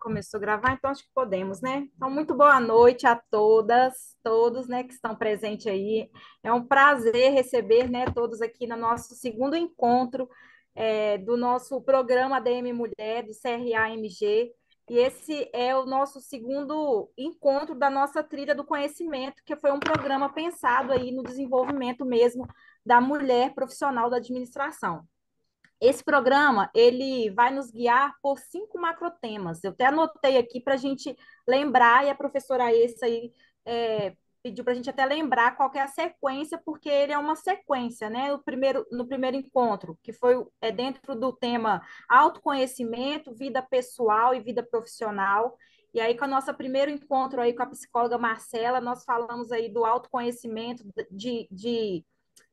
Começou a gravar, então acho que podemos, né? Então, muito boa noite a todas, todos, né, que estão presentes aí. É um prazer receber, né, todos aqui no nosso segundo encontro é, do nosso programa DM Mulher, do CRAMG. E esse é o nosso segundo encontro da nossa trilha do conhecimento, que foi um programa pensado aí no desenvolvimento mesmo da mulher profissional da administração. Esse programa ele vai nos guiar por cinco macrotemas. Eu até anotei aqui para a gente lembrar, e a professora Essa aí é, pediu para a gente até lembrar qual é a sequência, porque ele é uma sequência, né? O primeiro, no primeiro encontro, que foi é, dentro do tema autoconhecimento, vida pessoal e vida profissional. E aí, com o nosso primeiro encontro aí com a psicóloga Marcela, nós falamos aí do autoconhecimento, de, de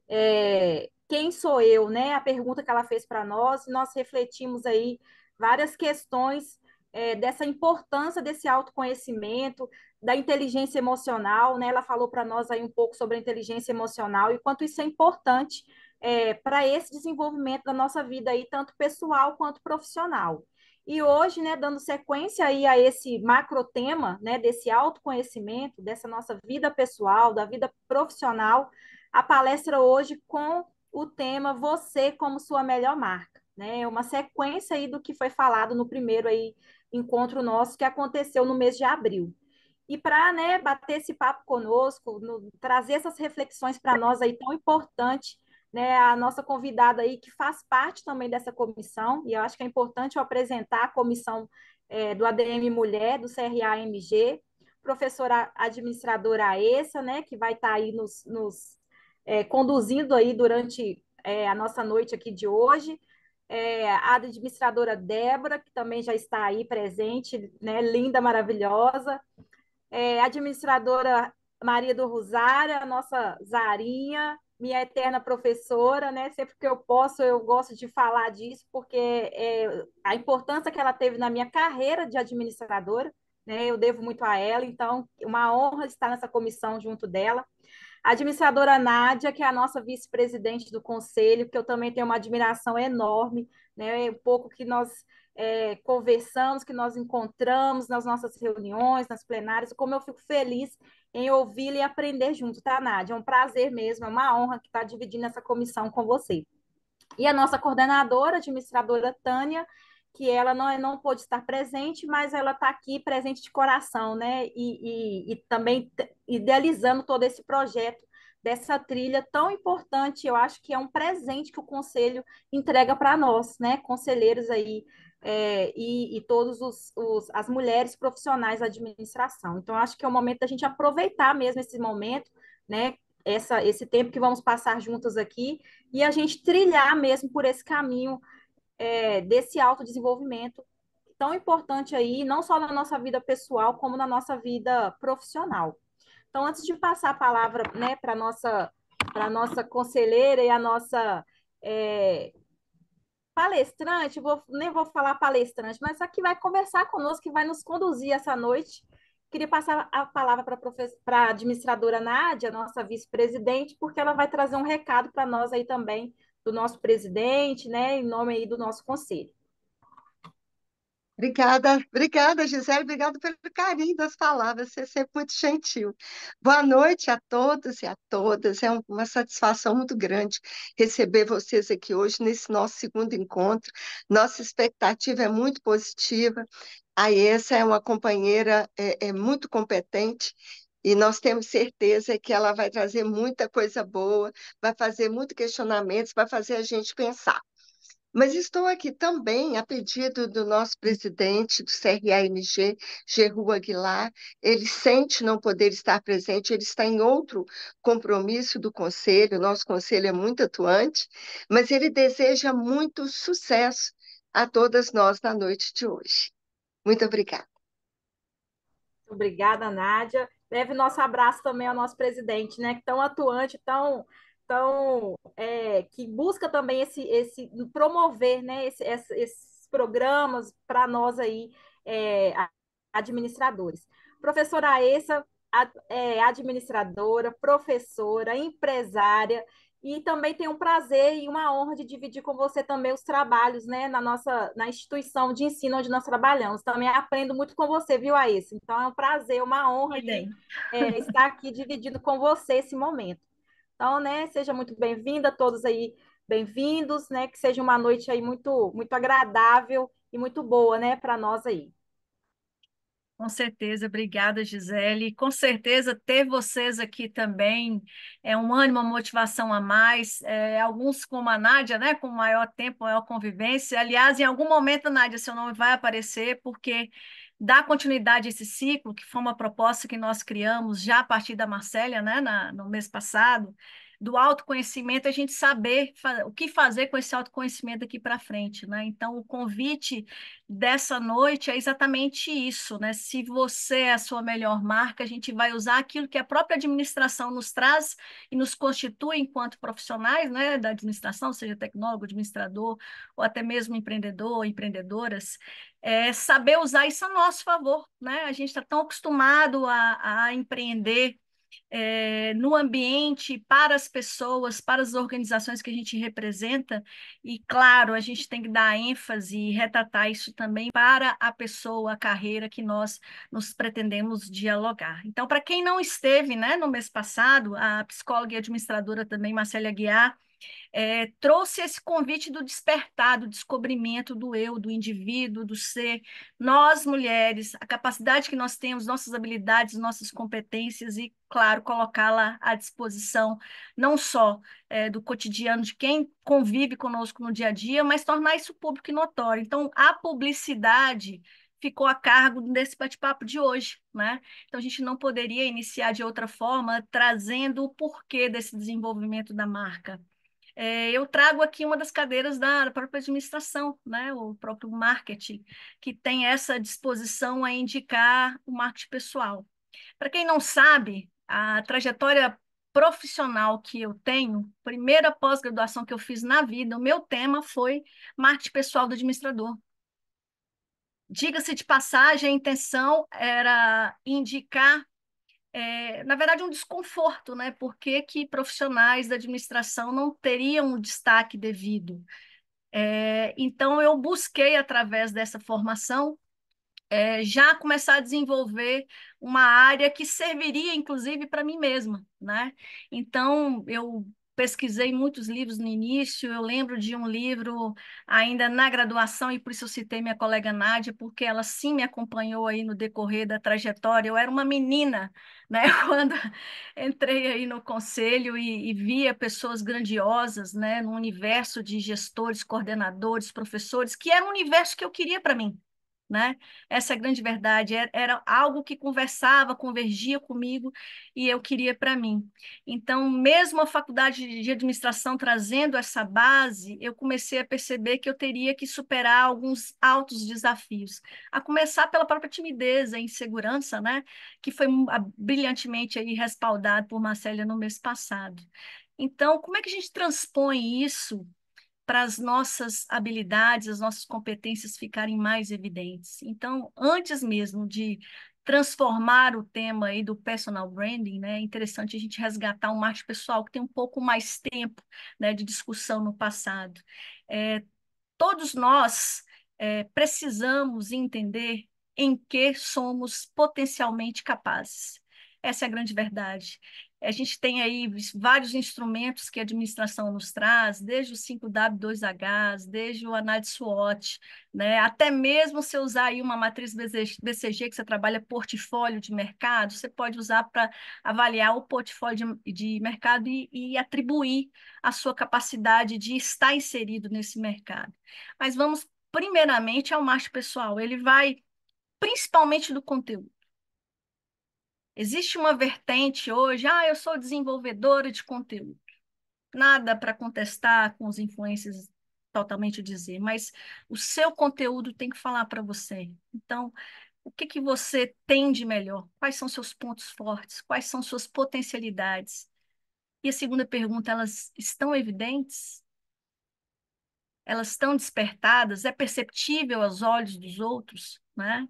é, quem sou eu, né? A pergunta que ela fez para nós, nós refletimos aí várias questões é, dessa importância desse autoconhecimento, da inteligência emocional, né? Ela falou para nós aí um pouco sobre a inteligência emocional e quanto isso é importante é, para esse desenvolvimento da nossa vida aí, tanto pessoal quanto profissional. E hoje, né, dando sequência aí a esse macro tema, né, desse autoconhecimento, dessa nossa vida pessoal, da vida profissional, a palestra hoje com o tema Você como sua melhor marca, né? É uma sequência aí do que foi falado no primeiro aí encontro nosso que aconteceu no mês de abril. E para né, bater esse papo conosco, no, trazer essas reflexões para nós aí tão importante, né, a nossa convidada aí que faz parte também dessa comissão, e eu acho que é importante eu apresentar a comissão é, do ADM Mulher, do CRAMG, professora administradora Aessa, né, que vai estar tá aí nos, nos é, conduzindo aí durante é, a nossa noite aqui de hoje. É, a administradora Débora, que também já está aí presente, né? linda, maravilhosa. É, a administradora Maria do Rosário, a nossa Zarinha, minha eterna professora, né? Sempre que eu posso, eu gosto de falar disso, porque é, a importância que ela teve na minha carreira de administradora, né? Eu devo muito a ela, então, uma honra estar nessa comissão junto dela. A administradora Nádia, que é a nossa vice-presidente do conselho, que eu também tenho uma admiração enorme, né? O é pouco que nós é, conversamos, que nós encontramos nas nossas reuniões, nas plenárias, como eu fico feliz em ouvi-la e aprender junto, tá, Nádia? É um prazer mesmo, é uma honra que está dividindo essa comissão com você. E a nossa coordenadora, administradora Tânia, que ela não, é, não pôde estar presente, mas ela está aqui presente de coração, né? E, e, e também idealizando todo esse projeto dessa trilha tão importante, eu acho que é um presente que o Conselho entrega para nós, né? Conselheiros aí é, e, e todas as mulheres profissionais da administração. Então, acho que é o momento da gente aproveitar mesmo esse momento, né? Essa, esse tempo que vamos passar juntas aqui e a gente trilhar mesmo por esse caminho é, desse autodesenvolvimento tão importante aí, não só na nossa vida pessoal, como na nossa vida profissional. Então, antes de passar a palavra né, para a nossa, nossa conselheira e a nossa é, palestrante, vou, nem vou falar palestrante, mas a que vai conversar conosco, que vai nos conduzir essa noite, queria passar a palavra para a administradora Nádia, nossa vice-presidente, porque ela vai trazer um recado para nós aí também do nosso presidente, né, em nome aí do nosso conselho. Obrigada, obrigada, Gisele, obrigada pelo carinho das palavras, você é sempre muito gentil. Boa noite a todos e a todas, é uma satisfação muito grande receber vocês aqui hoje nesse nosso segundo encontro. Nossa expectativa é muito positiva, a Essa é uma companheira é, é muito competente e nós temos certeza que ela vai trazer muita coisa boa, vai fazer muito questionamentos, vai fazer a gente pensar. Mas estou aqui também a pedido do nosso presidente do CRAMG, Geru Aguilar. Ele sente não poder estar presente, ele está em outro compromisso do conselho, nosso conselho é muito atuante, mas ele deseja muito sucesso a todas nós na noite de hoje. Muito obrigada. Obrigada, Nádia. Leve nosso abraço também ao nosso presidente, né? Tão atuante, tão tão é, que busca também esse, esse promover né, esse, esses programas para nós aí, é, administradores. Professora Aessa, é, administradora, professora, empresária, e também tenho um prazer e uma honra de dividir com você também os trabalhos, né, na nossa na instituição de ensino onde nós trabalhamos. Também aprendo muito com você, viu, Aíssa? Então é um prazer, uma honra de, é, estar aqui dividindo com você esse momento. Então, né, seja muito bem-vinda, todos aí bem-vindos, né, que seja uma noite aí muito muito agradável e muito boa, né, para nós aí. Com certeza, obrigada, Gisele. Com certeza, ter vocês aqui também é um ânimo, uma motivação a mais. É, alguns, como a Nádia, né, com maior tempo, maior convivência. Aliás, em algum momento, Nádia, seu nome vai aparecer, porque dá continuidade a esse ciclo, que foi uma proposta que nós criamos já a partir da Marcélia, né, na, no mês passado do autoconhecimento, a gente saber o que fazer com esse autoconhecimento daqui para frente, né? Então, o convite dessa noite é exatamente isso, né? Se você é a sua melhor marca, a gente vai usar aquilo que a própria administração nos traz e nos constitui enquanto profissionais, né, da administração, seja tecnólogo, administrador ou até mesmo empreendedor, empreendedoras, é saber usar isso a nosso favor, né? A gente está tão acostumado a, a empreender é, no ambiente, para as pessoas, para as organizações que a gente representa, e claro, a gente tem que dar ênfase e retratar isso também para a pessoa, a carreira que nós nos pretendemos dialogar. Então, para quem não esteve né, no mês passado, a psicóloga e administradora também, Marcela Guiar, é, trouxe esse convite do despertar, do descobrimento do eu, do indivíduo, do ser. Nós, mulheres, a capacidade que nós temos, nossas habilidades, nossas competências e, claro, colocá-la à disposição, não só é, do cotidiano de quem convive conosco no dia a dia, mas tornar isso público e notório. Então, a publicidade ficou a cargo desse bate-papo de hoje, né? Então a gente não poderia iniciar de outra forma, trazendo o porquê desse desenvolvimento da marca é, eu trago aqui uma das cadeiras da própria administração, né, o próprio marketing, que tem essa disposição a indicar o marketing pessoal. Para quem não sabe, a trajetória profissional que eu tenho, primeira pós-graduação que eu fiz na vida, o meu tema foi marketing pessoal do administrador. Diga-se de passagem, a intenção era indicar é, na verdade, um desconforto, né? Por que, que profissionais da administração não teriam o destaque devido? É, então, eu busquei, através dessa formação, é, já começar a desenvolver uma área que serviria, inclusive, para mim mesma, né? Então, eu pesquisei muitos livros no início, eu lembro de um livro ainda na graduação, e por isso eu citei minha colega Nádia, porque ela sim me acompanhou aí no decorrer da trajetória. Eu era uma menina, né, quando entrei aí no conselho e, e via pessoas grandiosas, né, no universo de gestores, coordenadores, professores, que era um universo que eu queria para mim. Né? Essa grande verdade é, era, algo que conversava, convergia comigo e eu queria para mim. Então, mesmo a faculdade de administração trazendo essa base, eu comecei a perceber que eu teria que superar alguns altos desafios, a começar pela própria timidez, a insegurança, né? Que foi ah, brilhantemente aí respaldado por Marcélia no mês passado. Então, como é que a gente transpõe isso para as nossas habilidades, as nossas competências ficarem mais evidentes. Então, antes mesmo de transformar o tema aí do personal branding, né? É interessante a gente resgatar um marketing pessoal que tem um pouco mais tempo, né, de discussão no passado. É, todos nós é, precisamos entender em que somos potencialmente capazes. Essa é a grande verdade. A gente tem aí vários instrumentos que a administração nos traz, desde o 5W2H, desde o análise SWOT, né? até mesmo se usar aí uma matriz BCG, que você trabalha portfólio de mercado, você pode usar para avaliar o portfólio de, de mercado e, e atribuir a sua capacidade de estar inserido nesse mercado. Mas vamos primeiramente ao marketing pessoal, ele vai principalmente do conteúdo. Existe uma vertente hoje, ah, eu sou desenvolvedora de conteúdo. Nada para contestar com os influencers totalmente dizer, mas o seu conteúdo tem que falar para você. Então, o que, que você tem de melhor? Quais são seus pontos fortes? Quais são suas potencialidades? E a segunda pergunta, elas estão evidentes? Elas estão despertadas? É perceptível aos olhos dos outros? Né?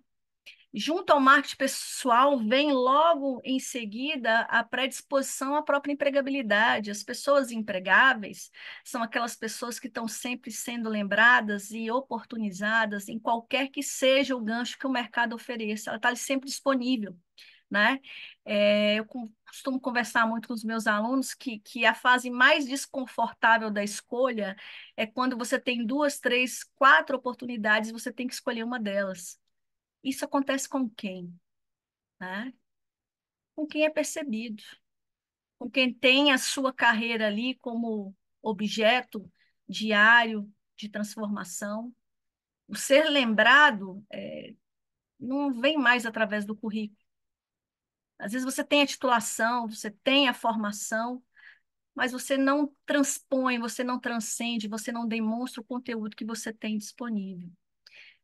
junto ao marketing pessoal, vem logo em seguida a predisposição à própria empregabilidade. As pessoas empregáveis são aquelas pessoas que estão sempre sendo lembradas e oportunizadas em qualquer que seja o gancho que o mercado ofereça, ela está sempre disponível. Né? É, eu costumo conversar muito com os meus alunos que, que a fase mais desconfortável da escolha é quando você tem duas, três, quatro oportunidades e você tem que escolher uma delas. Isso acontece com quem? Né? Com quem é percebido, com quem tem a sua carreira ali como objeto diário de transformação. O ser lembrado é, não vem mais através do currículo. Às vezes você tem a titulação, você tem a formação, mas você não transpõe, você não transcende, você não demonstra o conteúdo que você tem disponível.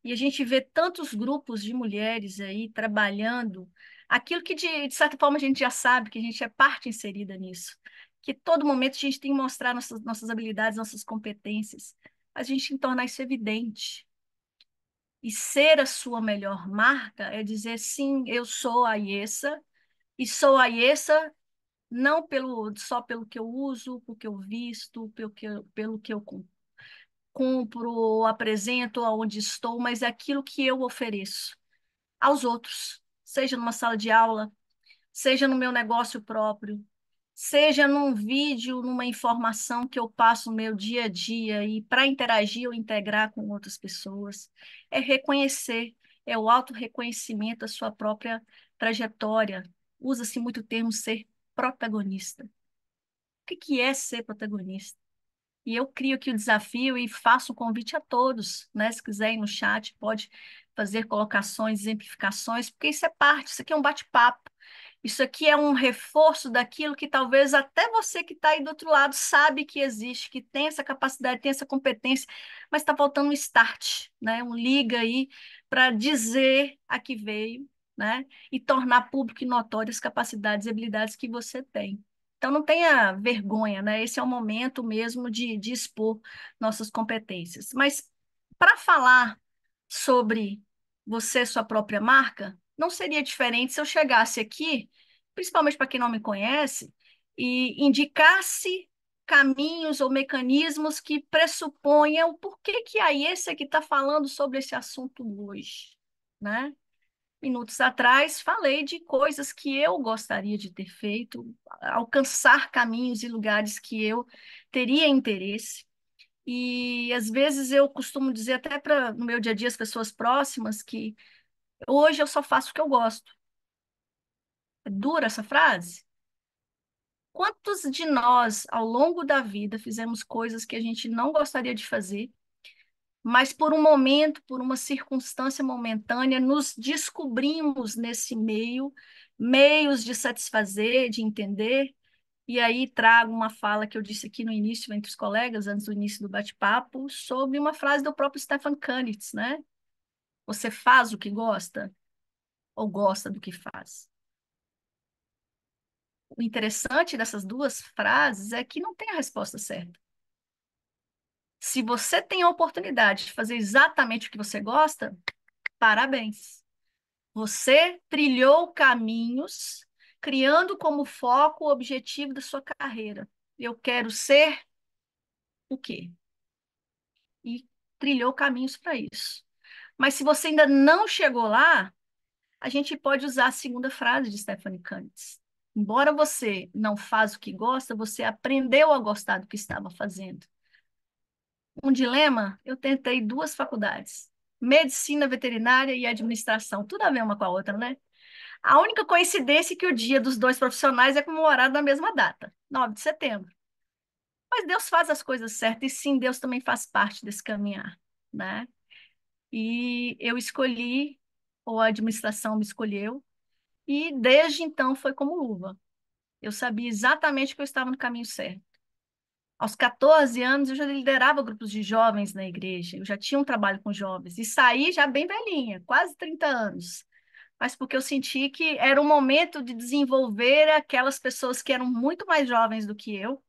E a gente vê tantos grupos de mulheres aí trabalhando aquilo que, de, de certa forma, a gente já sabe, que a gente é parte inserida nisso, que todo momento a gente tem que mostrar nossas, nossas habilidades, nossas competências, a gente tem que tornar isso evidente. E ser a sua melhor marca é dizer, sim, eu sou a Iessa, e sou a Iessa não pelo, só pelo que eu uso, pelo que eu visto, pelo que, pelo que eu cumpro, apresento aonde estou, mas é aquilo que eu ofereço aos outros, seja numa sala de aula, seja no meu negócio próprio, seja num vídeo, numa informação que eu passo no meu dia a dia e para interagir ou integrar com outras pessoas, é reconhecer, é o auto-reconhecimento da sua própria trajetória. Usa-se muito o termo ser protagonista. O que é ser protagonista? E eu crio aqui o desafio e faço o convite a todos, né? Se quiserem no chat, pode fazer colocações, exemplificações, porque isso é parte, isso aqui é um bate-papo. Isso aqui é um reforço daquilo que talvez até você que está aí do outro lado sabe que existe, que tem essa capacidade, tem essa competência, mas está faltando um start, né? um liga aí para dizer a que veio né? e tornar público e notório as capacidades e habilidades que você tem. Então, não tenha vergonha, né? Esse é o momento mesmo de, de expor nossas competências. Mas para falar sobre você, sua própria marca, não seria diferente se eu chegasse aqui, principalmente para quem não me conhece, e indicasse caminhos ou mecanismos que pressuponham por que que a esse que está falando sobre esse assunto hoje, né? minutos atrás, falei de coisas que eu gostaria de ter feito, alcançar caminhos e lugares que eu teria interesse. E às vezes eu costumo dizer até para no meu dia a dia as pessoas próximas que hoje eu só faço o que eu gosto. É dura essa frase? Quantos de nós, ao longo da vida, fizemos coisas que a gente não gostaria de fazer mas por um momento, por uma circunstância momentânea, nos descobrimos nesse meio, meios de satisfazer, de entender. E aí trago uma fala que eu disse aqui no início, entre os colegas, antes do início do bate-papo, sobre uma frase do próprio Stefan Kanitz, né? Você faz o que gosta ou gosta do que faz? O interessante dessas duas frases é que não tem a resposta certa. Se você tem a oportunidade de fazer exatamente o que você gosta, parabéns. Você trilhou caminhos criando como foco o objetivo da sua carreira. Eu quero ser o quê? E trilhou caminhos para isso. Mas se você ainda não chegou lá, a gente pode usar a segunda frase de Stephanie Kantz. Embora você não faça o que gosta, você aprendeu a gostar do que estava fazendo um dilema, eu tentei duas faculdades, medicina veterinária e administração, tudo a ver uma com a outra, né? A única coincidência é que o dia dos dois profissionais é comemorado na mesma data, 9 de setembro. Mas Deus faz as coisas certas e sim, Deus também faz parte desse caminhar, né? E eu escolhi, ou a administração me escolheu, e desde então foi como luva. Eu sabia exatamente que eu estava no caminho certo. Aos 14 anos, eu já liderava grupos de jovens na igreja, eu já tinha um trabalho com jovens, e saí já bem velhinha, quase 30 anos. Mas porque eu senti que era um momento de desenvolver aquelas pessoas que eram muito mais jovens do que eu,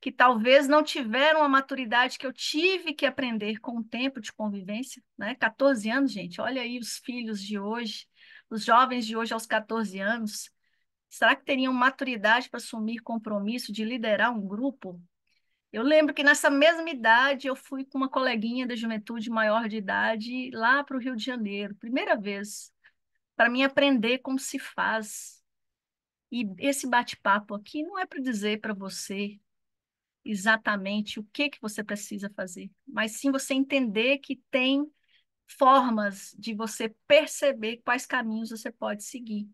que talvez não tiveram a maturidade que eu tive que aprender com o tempo de convivência, né? 14 anos, gente, olha aí os filhos de hoje, os jovens de hoje aos 14 anos. Será que teriam maturidade para assumir compromisso de liderar um grupo? Eu lembro que nessa mesma idade eu fui com uma coleguinha da juventude maior de idade lá para o Rio de Janeiro, primeira vez, para mim aprender como se faz. E esse bate-papo aqui não é para dizer para você exatamente o que que você precisa fazer, mas sim você entender que tem formas de você perceber quais caminhos você pode seguir.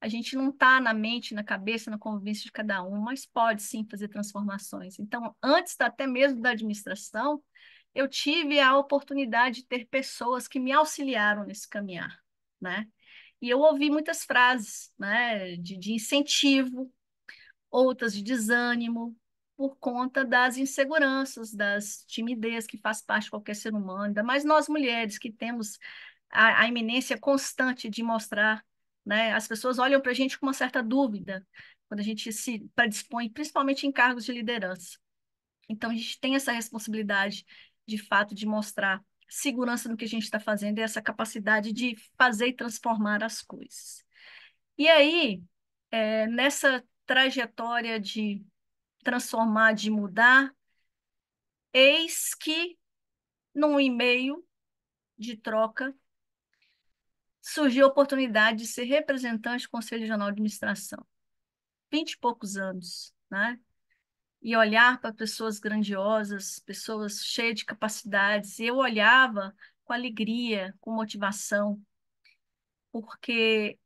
A gente não está na mente, na cabeça, na convivência de cada um, mas pode sim fazer transformações. Então, antes até mesmo da administração, eu tive a oportunidade de ter pessoas que me auxiliaram nesse caminhar, né? E eu ouvi muitas frases, né, de, de incentivo, outras de desânimo, por conta das inseguranças, das timidez que faz parte de qualquer ser humano, ainda mais nós mulheres que temos a, a iminência constante de mostrar né? As pessoas olham para a gente com uma certa dúvida quando a gente se predispõe, principalmente em cargos de liderança. Então, a gente tem essa responsabilidade, de fato, de mostrar segurança no que a gente está fazendo e essa capacidade de fazer e transformar as coisas. E aí, é, nessa trajetória de transformar, de mudar, eis que num e-mail de troca surgiu a oportunidade de ser representante do Conselho Regional de Administração. Vinte e poucos anos, né? E olhar para pessoas grandiosas, pessoas cheias de capacidades. E eu olhava com alegria, com motivação, porque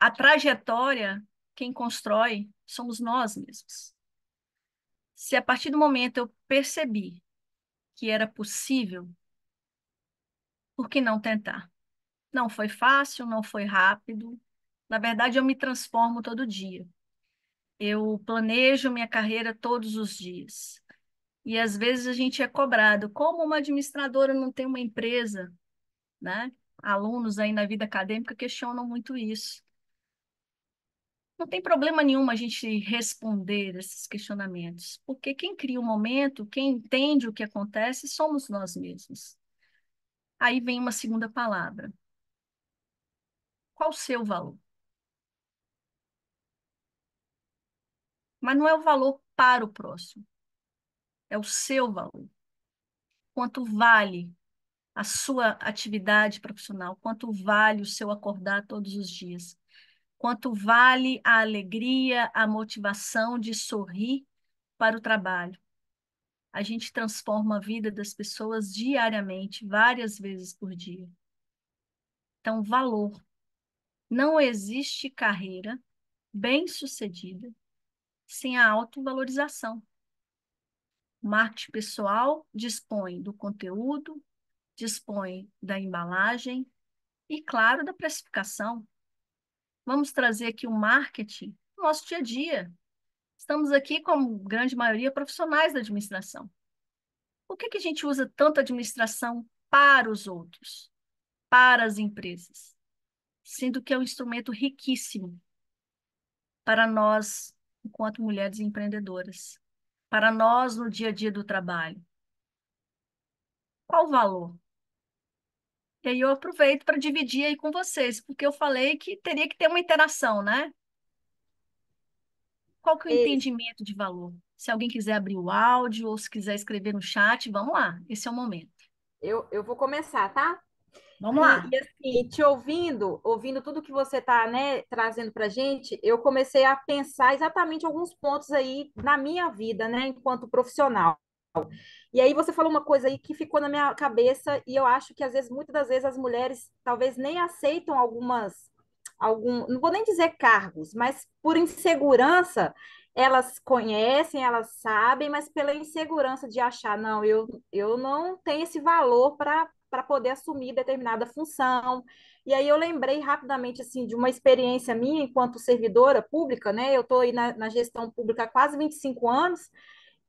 a trajetória quem constrói somos nós mesmos. Se a partir do momento eu percebi que era possível, por que não tentar? Não foi fácil, não foi rápido. Na verdade, eu me transformo todo dia. Eu planejo minha carreira todos os dias. E às vezes a gente é cobrado, como uma administradora não tem uma empresa, né? Alunos aí na vida acadêmica questionam muito isso. Não tem problema nenhum a gente responder esses questionamentos, porque quem cria o momento, quem entende o que acontece, somos nós mesmos. Aí vem uma segunda palavra, qual o seu valor? Mas não é o valor para o próximo, é o seu valor. Quanto vale a sua atividade profissional? Quanto vale o seu acordar todos os dias? Quanto vale a alegria, a motivação de sorrir para o trabalho? a gente transforma a vida das pessoas diariamente, várias vezes por dia. Então, valor. Não existe carreira bem-sucedida sem a autovalorização. O marketing pessoal dispõe do conteúdo, dispõe da embalagem e, claro, da precificação. Vamos trazer aqui o marketing no nosso dia a dia. Estamos aqui, como grande maioria, profissionais da administração. Por que, que a gente usa tanto a administração para os outros, para as empresas? sendo que é um instrumento riquíssimo para nós, enquanto mulheres empreendedoras, para nós no dia a dia do trabalho. Qual o valor? E aí eu aproveito para dividir aí com vocês, porque eu falei que teria que ter uma interação, né? Qual que é o entendimento de valor? Se alguém quiser abrir o áudio ou se quiser escrever no chat, vamos lá, esse é o momento. Eu, eu vou começar, tá? Vamos lá. E, assim, te ouvindo, ouvindo tudo que você está né, trazendo para gente, eu comecei a pensar exatamente alguns pontos aí na minha vida, né, enquanto profissional. E aí você falou uma coisa aí que ficou na minha cabeça e eu acho que às vezes, muitas das vezes, as mulheres talvez nem aceitam algumas, algum, não vou nem dizer cargos, mas por insegurança elas conhecem, elas sabem, mas pela insegurança de achar, não, eu, eu não tenho esse valor para para poder assumir determinada função. E aí eu lembrei rapidamente assim de uma experiência minha enquanto servidora pública, né? Eu estou aí na, na, gestão pública há quase 25 anos,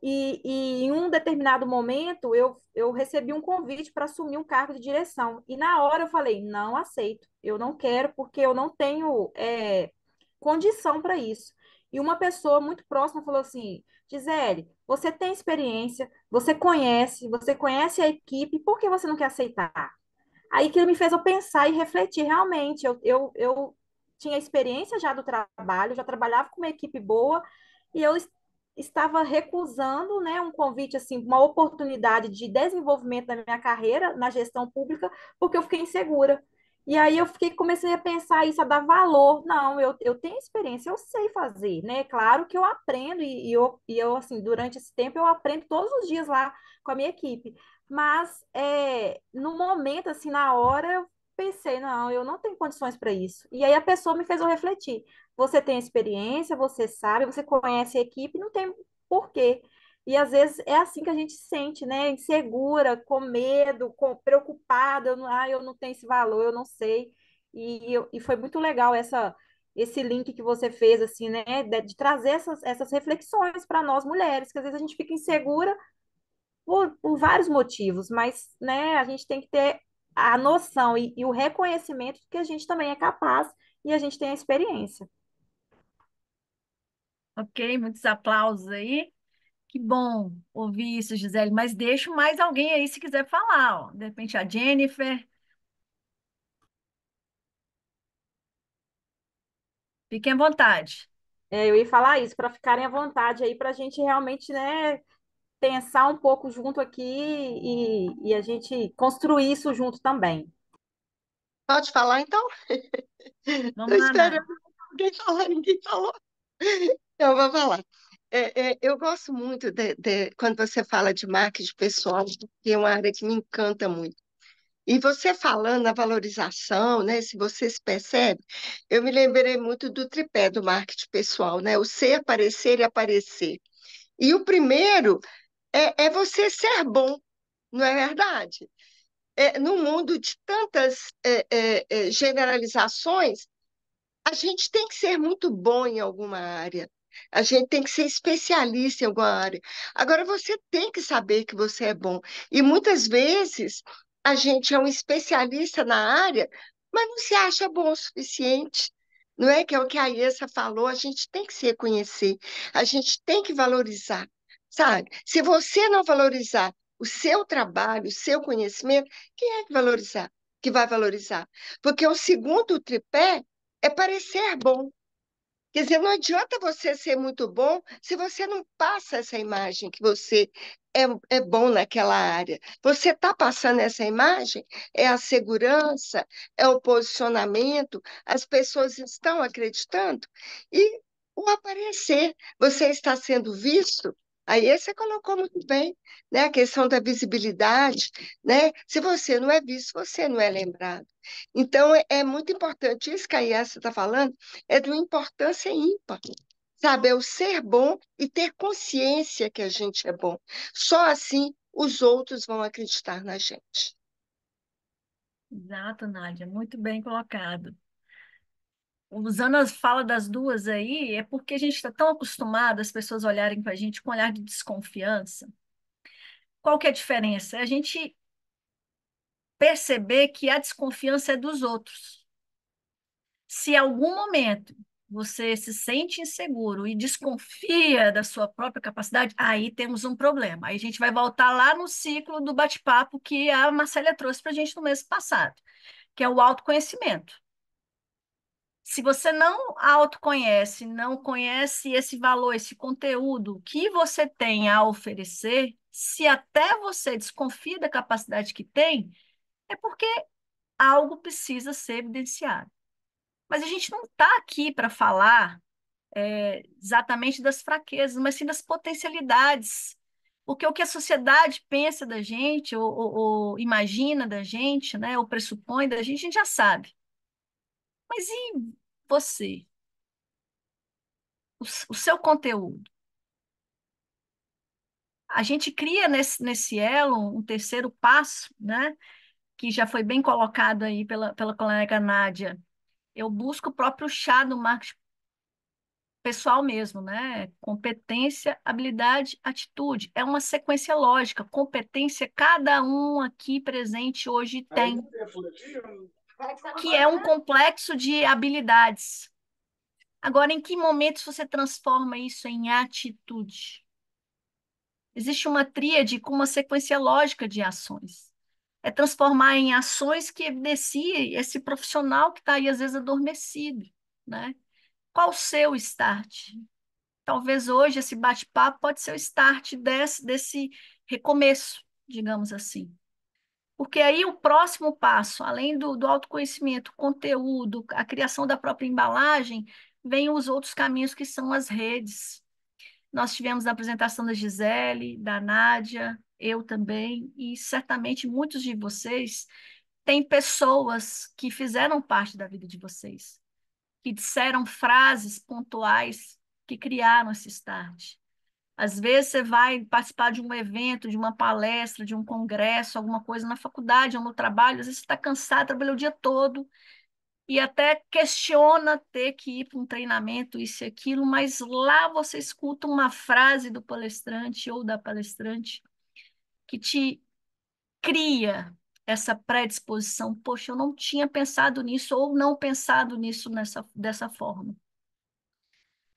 e, e em um determinado momento eu, eu recebi um convite para assumir um cargo de direção. E na hora eu falei, não aceito, eu não quero, porque eu não tenho é, condição para isso. E uma pessoa muito próxima falou assim: Gisele, você tem experiência, você conhece, você conhece a equipe, por que você não quer aceitar? Aí que me fez eu pensar e refletir, realmente, eu, eu, eu tinha experiência já do trabalho, já trabalhava com uma equipe boa, e eu estava recusando né, um convite, assim, uma oportunidade de desenvolvimento da minha carreira na gestão pública, porque eu fiquei insegura. E aí eu fiquei, comecei a pensar isso, a dar valor. Não, eu, eu tenho experiência, eu sei fazer, né? Claro que eu aprendo, e, e, eu, e eu, assim, durante esse tempo eu aprendo todos os dias lá com a minha equipe. Mas é, no momento, assim, na hora, eu pensei, não, eu não tenho condições para isso. E aí a pessoa me fez eu refletir. Você tem experiência, você sabe, você conhece a equipe, não tem porquê e às vezes é assim que a gente se sente, né? Insegura, com medo, com, preocupada, eu não, ah, eu não tenho esse valor, eu não sei. E, e foi muito legal essa esse link que você fez, assim, né? De, de trazer essas, essas reflexões para nós mulheres, que às vezes a gente fica insegura por, por, vários motivos, mas né, a gente tem que ter a noção e, e o reconhecimento de que a gente também é capaz e a gente tem a experiência. Ok, muitos aplausos aí. Que bom ouvir isso, Gisele, mas deixo mais alguém aí se quiser falar, ó. De repente a Jennifer. Fiquem à vontade. É, eu ia falar isso, para ficarem à vontade aí, para a gente realmente, né, pensar um pouco junto aqui e, e a gente construir isso junto também. Pode falar, então? Estou esperando alguém falar, ninguém falou. Eu vou falar. É, é, eu gosto muito de, de, quando você fala de marketing pessoal, porque é uma área que me encanta muito. E você falando na valorização, né? Se você se percebe, eu me lembrei muito do tripé do marketing pessoal, né? O ser, aparecer e aparecer. E o primeiro é, é você ser bom, não é verdade? É, no mundo de tantas é, é, é, generalizações, a gente tem que ser muito bom em alguma área. A gente tem que ser especialista em alguma área. Agora, você tem que saber que você é bom. E muitas vezes a gente é um especialista na área, mas não se acha bom o suficiente. Não é que é o que a Iessa falou, a gente tem que se reconhecer, a gente tem que valorizar, sabe? Se você não valorizar o seu trabalho, o seu conhecimento, quem é que valorizar? Que vai valorizar? Porque o segundo tripé é parecer bom. Quer dizer, não adianta você ser muito bom se você não passa essa imagem que você é, é bom naquela área. Você está passando essa imagem, é a segurança, é o posicionamento, as pessoas estão acreditando e o aparecer, você está sendo visto Aí você colocou muito bem, né? A questão da visibilidade, né? Se você não é visto, você não é lembrado. Então é, é muito importante isso que a Yassa está falando, é de uma importância ímpar. Sabe, é o ser bom e ter consciência que a gente é bom. Só assim os outros vão acreditar na gente. Exato, Nádia, muito bem colocado usando a fala das duas aí, é porque a gente está tão acostumado as pessoas olharem para a gente com um olhar de desconfiança. Qual que é a diferença? É a gente perceber que a desconfiança é dos outros. Se em algum momento você se sente inseguro e desconfia da sua própria capacidade, aí temos um problema. Aí a gente vai voltar lá no ciclo do bate-papo que a Marcela trouxe para a gente no mês passado, que é o autoconhecimento se você não autoconhece, não conhece esse valor, esse conteúdo que você tem a oferecer, se até você desconfia da capacidade que tem, é porque algo precisa ser evidenciado. Mas a gente não está aqui para falar é, exatamente das fraquezas, mas sim das potencialidades. Porque o que a sociedade pensa da gente, ou, ou, ou imagina da gente, né, ou pressupõe da gente, a gente já sabe. Mas e você? O, o seu conteúdo? A gente cria nesse, nesse elo um terceiro passo, né? Que já foi bem colocado aí pela, pela colega Nádia. Eu busco o próprio chá do marketing pessoal mesmo, né? Competência, habilidade, atitude. É uma sequência lógica. Competência, cada um aqui presente hoje tem que é um complexo de habilidades. Agora, em que momentos você transforma isso em atitude? Existe uma tríade com uma sequência lógica de ações. É transformar em ações que evidencie esse profissional que está aí, às vezes, adormecido. Né? Qual o seu start? Talvez hoje esse bate-papo pode ser o start desse, desse recomeço, digamos assim. Porque aí o próximo passo, além do, do autoconhecimento, conteúdo, a criação da própria embalagem, vem os outros caminhos que são as redes. Nós tivemos a apresentação da Gisele, da Nádia, eu também, e certamente muitos de vocês têm pessoas que fizeram parte da vida de vocês, que disseram frases pontuais que criaram esse start. Às vezes você vai participar de um evento, de uma palestra, de um congresso, alguma coisa na faculdade ou no trabalho, às vezes você está cansado, trabalhou o dia todo e até questiona ter que ir para um treinamento, isso e aquilo, mas lá você escuta uma frase do palestrante ou da palestrante que te cria essa predisposição. Poxa, eu não tinha pensado nisso ou não pensado nisso nessa, dessa forma.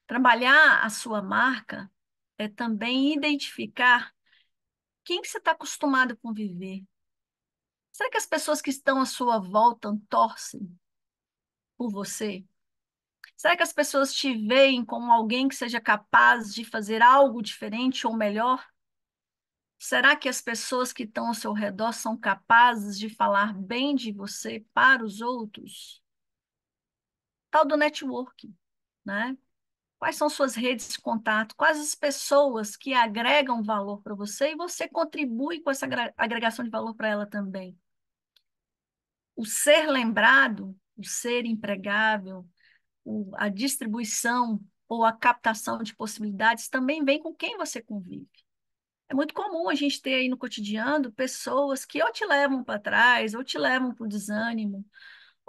Trabalhar a sua marca é também identificar quem que você está acostumado a conviver. Será que as pessoas que estão à sua volta torcem por você? Será que as pessoas te veem como alguém que seja capaz de fazer algo diferente ou melhor? Será que as pessoas que estão ao seu redor são capazes de falar bem de você para os outros? Tal do networking, né? quais são suas redes de contato, quais as pessoas que agregam valor para você e você contribui com essa agregação de valor para ela também. O ser lembrado, o ser empregável, o, a distribuição ou a captação de possibilidades também vem com quem você convive. É muito comum a gente ter aí no cotidiano pessoas que ou te levam para trás, ou te levam para o desânimo,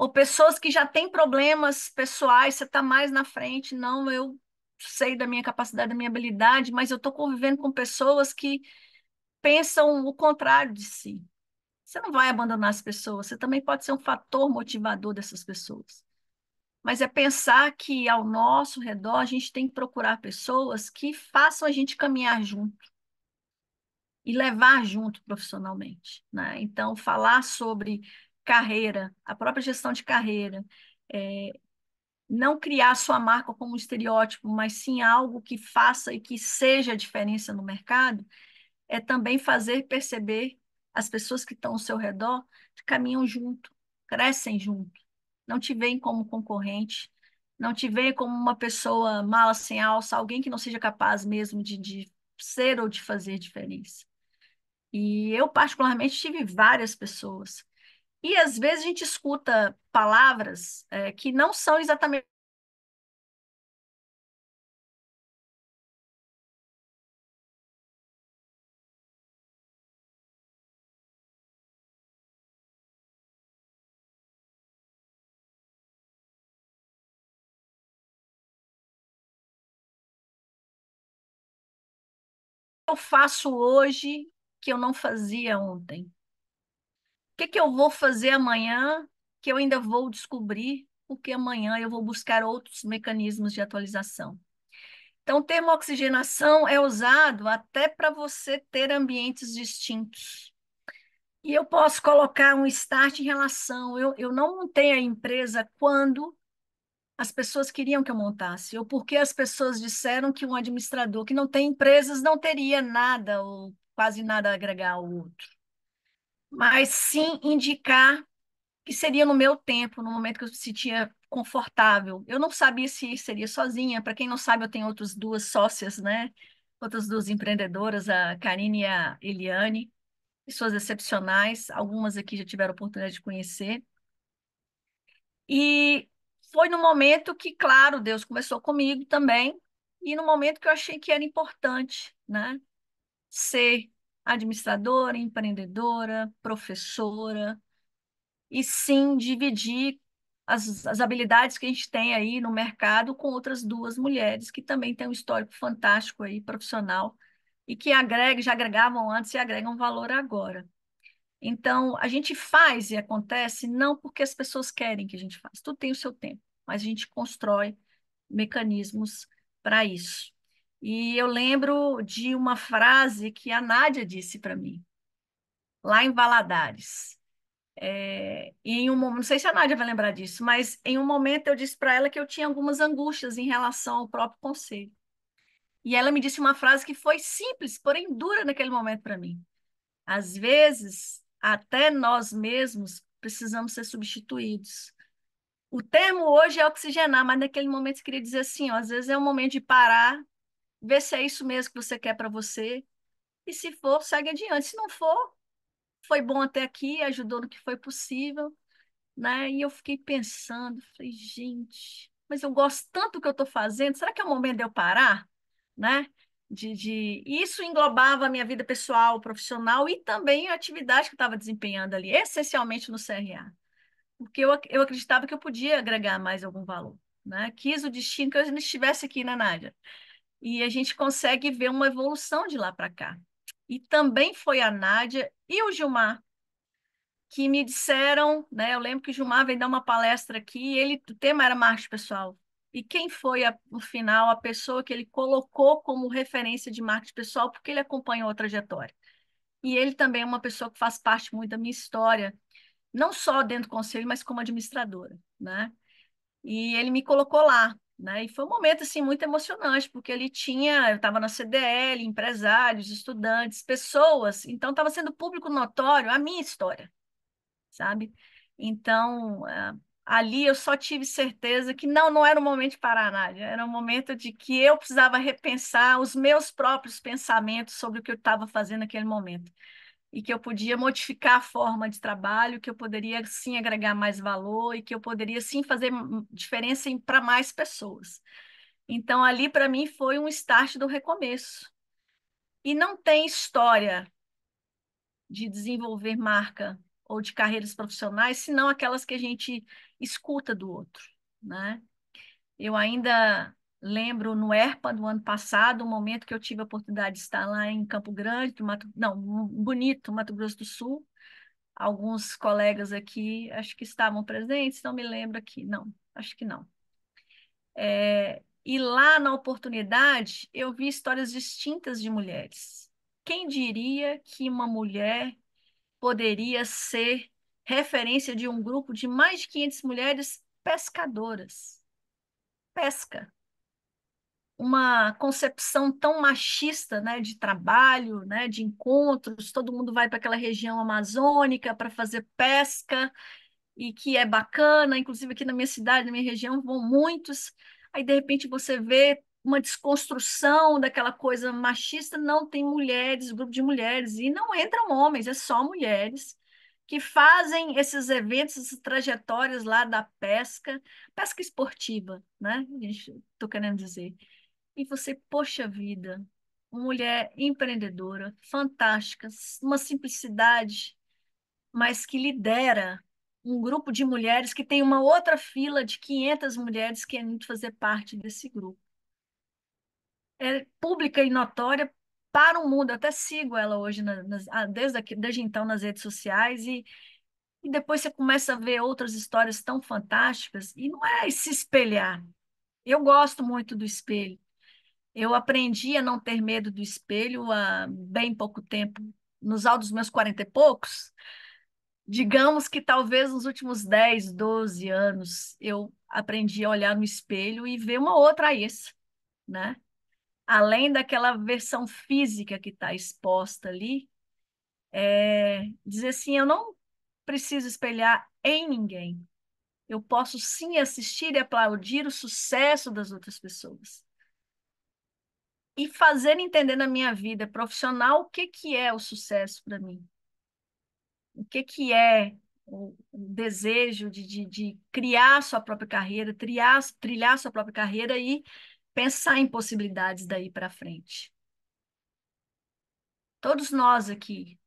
ou pessoas que já têm problemas pessoais, você está mais na frente, não, eu sei da minha capacidade, da minha habilidade, mas eu estou convivendo com pessoas que pensam o contrário de si. Você não vai abandonar as pessoas, você também pode ser um fator motivador dessas pessoas. Mas é pensar que ao nosso redor a gente tem que procurar pessoas que façam a gente caminhar junto e levar junto profissionalmente. Né? Então, falar sobre carreira, a própria gestão de carreira. É, não criar sua marca como um estereótipo, mas sim algo que faça e que seja a diferença no mercado, é também fazer perceber as pessoas que estão ao seu redor que caminham junto, crescem junto. Não te veem como concorrente, não te veem como uma pessoa mala sem alça, alguém que não seja capaz mesmo de, de ser ou de fazer diferença. E eu, particularmente, tive várias pessoas e às vezes a gente escuta palavras é, que não são exatamente eu faço hoje que eu não fazia ontem? que, que eu vou fazer amanhã que eu ainda vou descobrir, porque amanhã eu vou buscar outros mecanismos de atualização. Então, o termo oxigenação é usado até para você ter ambientes distintos. E eu posso colocar um start em relação. Eu, eu não montei a empresa quando as pessoas queriam que eu montasse, ou porque as pessoas disseram que um administrador que não tem empresas não teria nada ou quase nada a agregar ao outro mas sim indicar que seria no meu tempo, no momento que eu me sentia confortável. Eu não sabia se seria sozinha. Para quem não sabe, eu tenho outras duas sócias, né? Outras duas empreendedoras, a Karine e a Eliane, pessoas excepcionais. Algumas aqui já tiveram oportunidade de conhecer. E foi no momento que, claro, Deus começou comigo também, e no momento que eu achei que era importante, né? Ser administradora, empreendedora, professora, e sim dividir as, as, habilidades que a gente tem aí no mercado com outras duas mulheres que também têm um histórico fantástico aí, profissional, e que agregam, já agregavam antes e agregam valor agora. Então, a gente faz e acontece não porque as pessoas querem que a gente faça, tudo tem o seu tempo, mas a gente constrói mecanismos para isso. E eu lembro de uma frase que a Nádia disse para mim, lá em Valadares. É, em um não sei se a Nádia vai lembrar disso, mas em um momento eu disse para ela que eu tinha algumas angústias em relação ao próprio conselho. E ela me disse uma frase que foi simples, porém dura naquele momento para mim. Às vezes, até nós mesmos precisamos ser substituídos. O termo hoje é oxigenar, mas naquele momento você queria dizer assim, ó, às vezes é um momento de parar, vê se é isso mesmo que você quer para você. E se for, segue adiante. Se não for, foi bom até aqui, ajudou no que foi possível, né? E eu fiquei pensando, falei, gente, mas eu gosto tanto do que eu estou fazendo, será que é o momento de eu parar, né? De, de... Isso englobava a minha vida pessoal, profissional e também a atividade que eu estava desempenhando ali, essencialmente no CRA. Porque eu, eu acreditava que eu podia agregar mais algum valor. Né? Quis o destino que eu estivesse aqui, né, Nádia? E a gente consegue ver uma evolução de lá para cá. E também foi a Nádia e o Gilmar que me disseram, né? Eu lembro que o Gilmar veio dar uma palestra aqui, ele, o tema era marketing pessoal. E quem foi, a, no final, a pessoa que ele colocou como referência de marketing pessoal, porque ele acompanhou a trajetória. E ele também é uma pessoa que faz parte muito da minha história, não só dentro do conselho, mas como administradora, né? E ele me colocou lá. Né? E foi um momento assim muito emocionante, porque ele tinha, eu estava na CDL, empresários, estudantes, pessoas, então estava sendo público notório a minha história, sabe? Então, eh, ali eu só tive certeza que não, não era um momento de parar, nada, era um momento de que eu precisava repensar os meus próprios pensamentos sobre o que eu estava fazendo naquele momento e que eu podia modificar a forma de trabalho, que eu poderia sim agregar mais valor e que eu poderia sim fazer diferença para mais pessoas. Então, ali para mim foi um start do recomeço. E não tem história de desenvolver marca ou de carreiras profissionais, senão aquelas que a gente escuta do outro, né? Eu ainda Lembro no ERPA do ano passado, um momento que eu tive a oportunidade de estar lá em Campo Grande, Mato, não, Bonito, Mato Grosso do Sul. Alguns colegas aqui, acho que estavam presentes, não me lembro aqui, não, acho que não. É, e lá na oportunidade, eu vi histórias distintas de mulheres. Quem diria que uma mulher poderia ser referência de um grupo de mais de 500 mulheres pescadoras? Pesca uma concepção tão machista né, de trabalho, né, de encontros, todo mundo vai para aquela região amazônica para fazer pesca, e que é bacana, inclusive aqui na minha cidade, na minha região, vão muitos. Aí, de repente, você vê uma desconstrução daquela coisa machista, não tem mulheres, grupo de mulheres, e não entram homens, é só mulheres que fazem esses eventos, essas trajetórias lá da pesca, pesca esportiva, né? Estou querendo dizer e você, poxa vida, uma mulher empreendedora, fantástica, uma simplicidade, mas que lidera um grupo de mulheres que tem uma outra fila de 500 mulheres querendo fazer parte desse grupo. É pública e notória para o mundo. Eu até sigo ela hoje, na, desde, aqui, desde então, nas redes sociais e e depois você começa a ver outras histórias tão fantásticas, e não é se espelhar. Eu gosto muito do espelho, eu aprendi a não ter medo do espelho há bem pouco tempo, nos altos meus quarenta e poucos. Digamos que talvez nos últimos 10, 12 anos eu aprendi a olhar no espelho e ver uma outra isso, né? Além daquela versão física que está exposta ali, é dizer assim, eu não preciso espelhar em ninguém. Eu posso sim assistir e aplaudir o sucesso das outras pessoas e fazer entender na minha vida profissional o que, que é o sucesso para mim. O que, que é o desejo de, de, de criar sua própria carreira, triar, trilhar sua própria carreira e pensar em possibilidades daí para frente. Todos nós aqui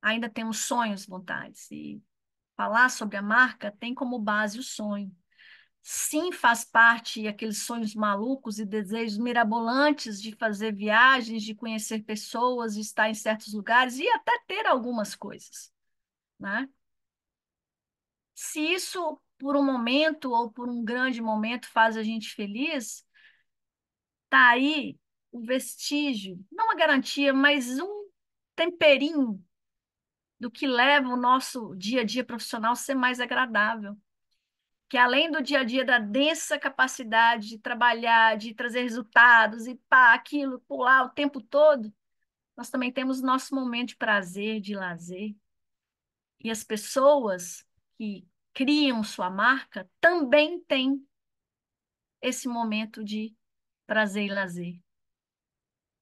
ainda temos sonhos, vontades, e falar sobre a marca tem como base o sonho sim faz parte aqueles sonhos malucos e desejos mirabolantes de fazer viagens, de conhecer pessoas, de estar em certos lugares e até ter algumas coisas, né? Se isso por um momento ou por um grande momento faz a gente feliz, tá aí o vestígio, não uma garantia, mas um temperinho do que leva o nosso dia a dia profissional a ser mais agradável que além do dia a dia da densa capacidade de trabalhar, de trazer resultados e pá, aquilo, pular o tempo todo, nós também temos nosso momento de prazer, de lazer. E as pessoas que criam sua marca também têm esse momento de prazer e lazer.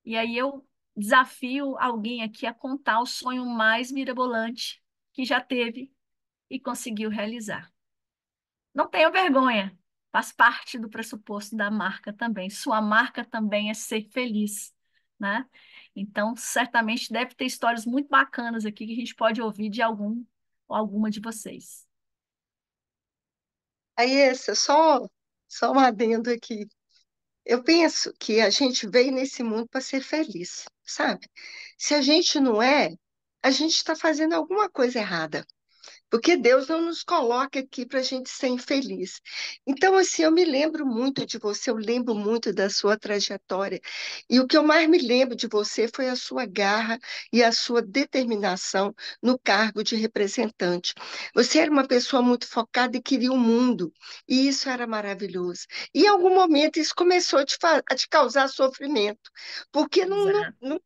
E aí eu desafio alguém aqui a contar o sonho mais mirabolante que já teve e conseguiu realizar. Não tenha vergonha. Faz parte do pressuposto da marca também. Sua marca também é ser feliz, né? Então, certamente deve ter histórias muito bacanas aqui que a gente pode ouvir de algum ou alguma de vocês. Aí, essa, só, só um adendo aqui. Eu penso que a gente veio nesse mundo para ser feliz, sabe? Se a gente não é, a gente está fazendo alguma coisa errada porque Deus não nos coloca aqui para a gente ser infeliz. Então, assim, eu me lembro muito de você, eu lembro muito da sua trajetória. E o que eu mais me lembro de você foi a sua garra e a sua determinação no cargo de representante. Você era uma pessoa muito focada e queria o mundo, e isso era maravilhoso. E em algum momento isso começou a te, a te causar sofrimento, porque não, não, é. não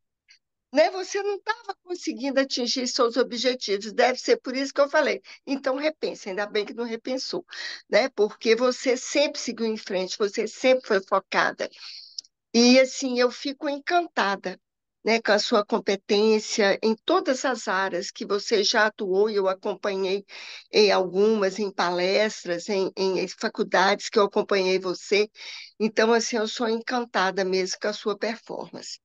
né? Você não estava conseguindo atingir seus objetivos. Deve ser por isso que eu falei. Então repense, ainda bem que não repensou, né? Porque você sempre seguiu em frente, você sempre foi focada. E assim, eu fico encantada, né, com a sua competência em todas as áreas que você já atuou e eu acompanhei em algumas, em palestras, em, em faculdades que eu acompanhei você. Então, assim, eu sou encantada mesmo com a sua performance.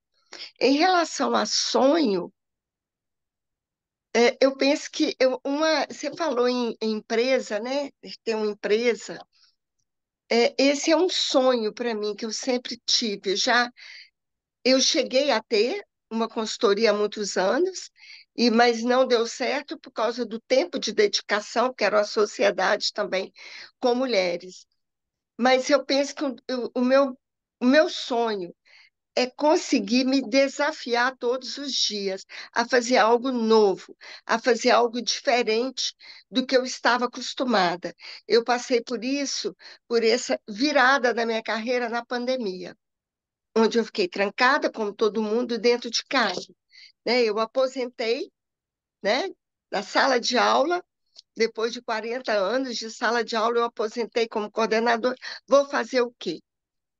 Em relação a sonho, é, eu penso que eu, uma, você falou em, em, empresa, né? Ter uma empresa. É, esse é um sonho para mim que eu sempre tive. Já eu cheguei a ter uma consultoria há muitos anos, e mas não deu certo por causa do tempo de dedicação, que era uma sociedade também com mulheres. Mas eu penso que o, o meu, o meu sonho é conseguir me desafiar todos os dias a fazer algo novo, a fazer algo diferente do que eu estava acostumada. Eu passei por isso, por essa virada da minha carreira na pandemia, onde eu fiquei trancada, como todo mundo, dentro de casa. Né? Eu aposentei né? da sala de aula. Depois de 40 anos de sala de aula, eu aposentei como coordenador. Vou fazer o quê?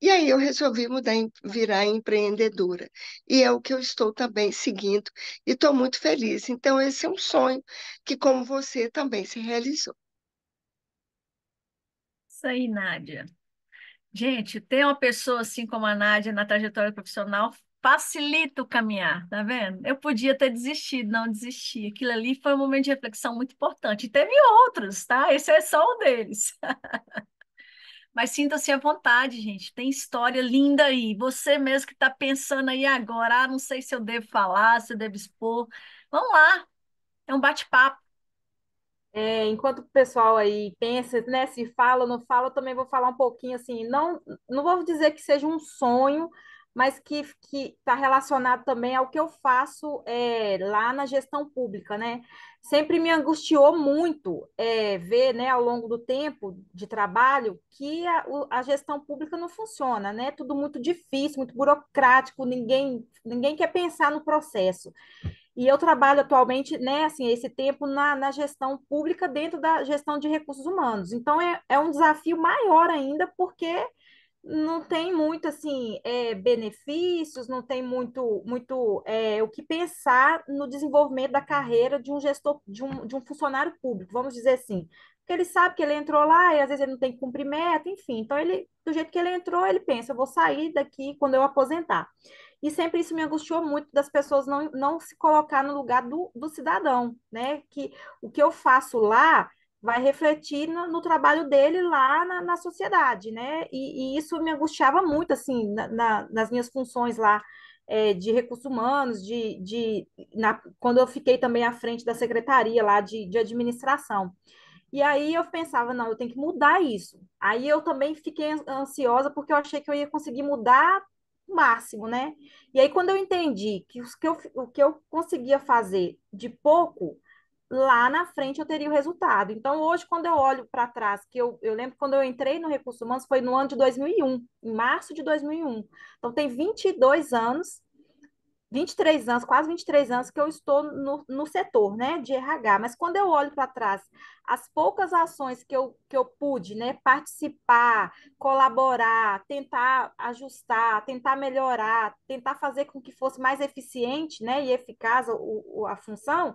E aí eu resolvi mudar, virar empreendedora. E é o que eu estou também seguindo e estou muito feliz. Então, esse é um sonho que, como você, também se realizou. Isso aí, Nádia. Gente, ter uma pessoa assim como a Nádia na trajetória profissional facilita o caminhar, tá vendo? Eu podia ter desistido, não desisti. Aquilo ali foi um momento de reflexão muito importante. E teve outros, tá? Esse é só um deles. Mas sinta-se à vontade, gente. Tem história linda aí. Você mesmo que está pensando aí agora, ah, não sei se eu devo falar, se eu devo expor. Vamos lá. É um bate-papo. É, enquanto o pessoal aí pensa, né, se fala ou não fala, eu também vou falar um pouquinho assim, não, não vou dizer que seja um sonho, mas que está relacionado também ao que eu faço é, lá na gestão pública, né? Sempre me angustiou muito é, ver, né, ao longo do tempo de trabalho, que a, a, gestão pública não funciona, né? Tudo muito difícil, muito burocrático, ninguém, ninguém quer pensar no processo. E eu trabalho atualmente, né, assim, esse tempo na, na gestão pública dentro da gestão de recursos humanos. Então, é, é um desafio maior ainda, porque não tem muito assim é, benefícios, não tem muito muito é, o que pensar no desenvolvimento da carreira de um gestor, de um, de um funcionário público, vamos dizer assim. Porque ele sabe que ele entrou lá e às vezes ele não tem que cumprir meta, enfim. Então, ele, do jeito que ele entrou, ele pensa, vou sair daqui quando eu aposentar. E sempre isso me angustiou muito das pessoas não, não se colocar no lugar do, do cidadão, né? Que o que eu faço lá vai refletir no, no, trabalho dele lá na, na sociedade, né? E, e, isso me angustiava muito, assim, na, na, nas minhas funções lá é, de recursos humanos, de, de quando eu fiquei também à frente da secretaria lá de, de administração. E aí eu pensava, não, eu tenho que mudar isso. Aí eu também fiquei ansiosa porque eu achei que eu ia conseguir mudar o máximo, né? E aí quando eu entendi que, os que eu, o que eu conseguia fazer de pouco lá na frente eu teria o resultado. Então, hoje, quando eu olho para trás, que eu, eu lembro quando eu entrei no Recursos Humanos, foi no ano de 2001, em março de 2001. Então, tem 22 anos, 23 anos, quase 23 anos que eu estou no, no setor, né, de RH. Mas quando eu olho para trás, as poucas ações que eu, que eu pude, né, participar, colaborar, tentar ajustar, tentar melhorar, tentar fazer com que fosse mais eficiente, né, e eficaz o, o a função,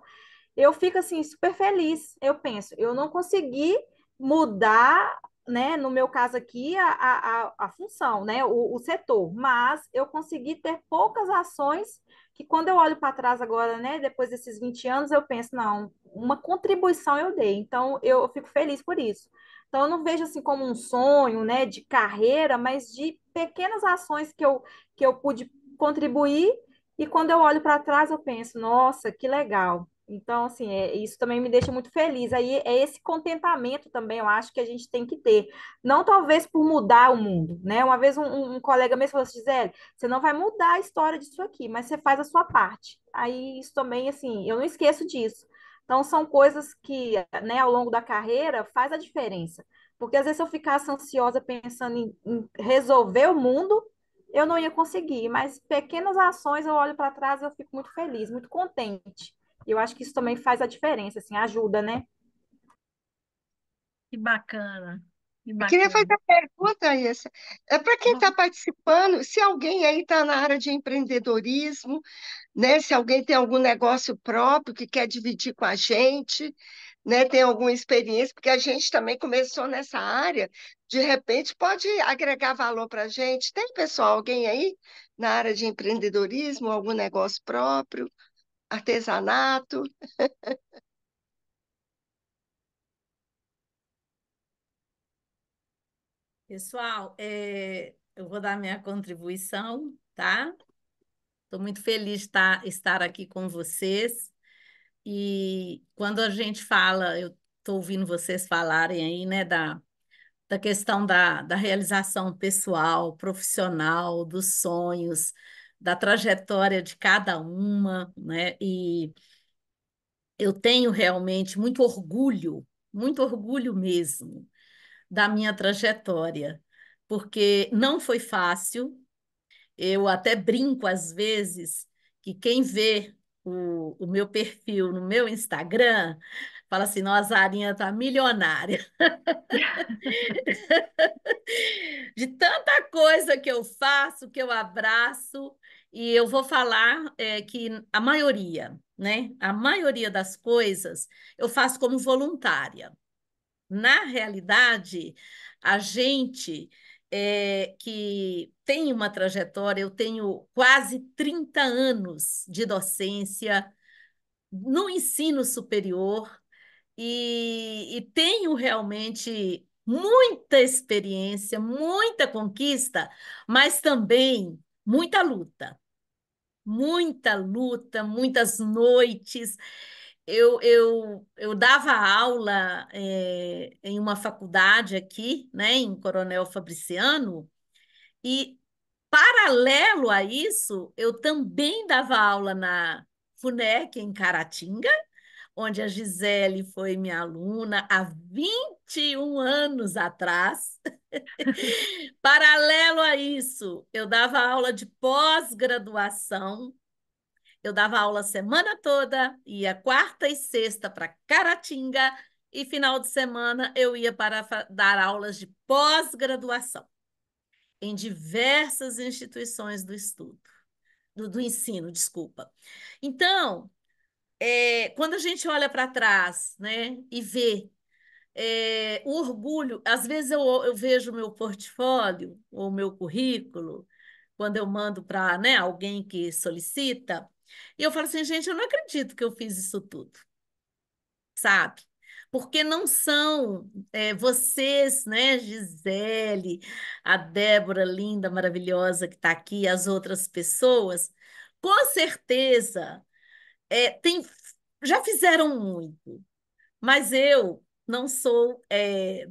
eu fico assim super feliz. Eu penso, eu não consegui mudar, né, no meu caso aqui, a, a, a função, né, o, o setor, mas eu consegui ter poucas ações que quando eu olho para trás agora, né, depois desses 20 anos, eu penso, não, uma contribuição eu dei, então eu fico feliz por isso. Então, eu não vejo assim como um sonho, né, de carreira, mas de pequenas ações que eu, que eu pude contribuir. E quando eu olho para trás, eu penso, nossa, que legal. Então, assim, é, isso também me deixa muito feliz. Aí é esse contentamento também, eu acho que a gente tem que ter. Não talvez por mudar o mundo, né? Uma vez um, um colega mesmo falou assim, Gisele, você não vai mudar a história disso aqui, mas você faz a sua parte. Aí isso também, assim, eu não esqueço disso. Então, são coisas que, né, ao longo da carreira, faz a diferença. Porque às vezes se eu ficasse ansiosa pensando em, em resolver o mundo, eu não ia conseguir. Mas pequenas ações, eu olho para trás e eu fico muito feliz, muito contente. Eu acho que isso também faz a diferença, assim, ajuda, né? Que bacana. Eu queria fazer uma pergunta, aí, É para quem está participando, se alguém aí está na área de empreendedorismo, né? Se alguém tem algum negócio próprio que quer dividir com a gente, né? Tem alguma experiência, porque a gente também começou nessa área, de repente pode agregar valor para a gente. Tem, pessoal, alguém aí na área de empreendedorismo, algum negócio próprio? artesanato. Pessoal, é, eu vou dar minha contribuição, tá? Estou muito feliz de tá, estar aqui com vocês. E quando a gente fala, eu estou ouvindo vocês falarem aí, né, da, da questão da, da realização pessoal, profissional, dos sonhos, da trajetória de cada uma, né? E eu tenho realmente muito orgulho, muito orgulho mesmo da minha trajetória, porque não foi fácil. Eu até brinco às vezes que quem vê o, o meu perfil no meu Instagram fala assim, nossa, a Arinha tá milionária. De tanta coisa que eu faço, que eu abraço, e eu vou falar é, que a maioria, né? A maioria das coisas eu faço como voluntária. Na realidade, a gente é, que tem uma trajetória, eu tenho quase 30 anos de docência no ensino superior e, e tenho realmente muita experiência, muita conquista, mas também muita luta, muita luta, muitas noites. Eu, eu, eu dava aula é, em uma faculdade aqui, né, em Coronel Fabriciano, e paralelo a isso, eu também dava aula na FUNEC em Caratinga, onde a Gisele foi minha aluna há 21 anos atrás. Paralelo a isso, eu dava aula de pós-graduação. Eu dava aula a semana toda, ia quarta e sexta para Caratinga e final de semana eu ia para dar aulas de pós-graduação em diversas instituições do estudo, do, do ensino, desculpa. Então, é, quando a gente olha para trás né, e vê é, o orgulho, às vezes eu, eu vejo o meu portfólio ou o meu currículo, quando eu mando para né, alguém que solicita, e eu falo assim, gente, eu não acredito que eu fiz isso tudo, sabe? Porque não são é, vocês, né, Gisele, a Débora linda, maravilhosa que está aqui, as outras pessoas, com certeza é, tem, já fizeram muito, mas eu não sou, é,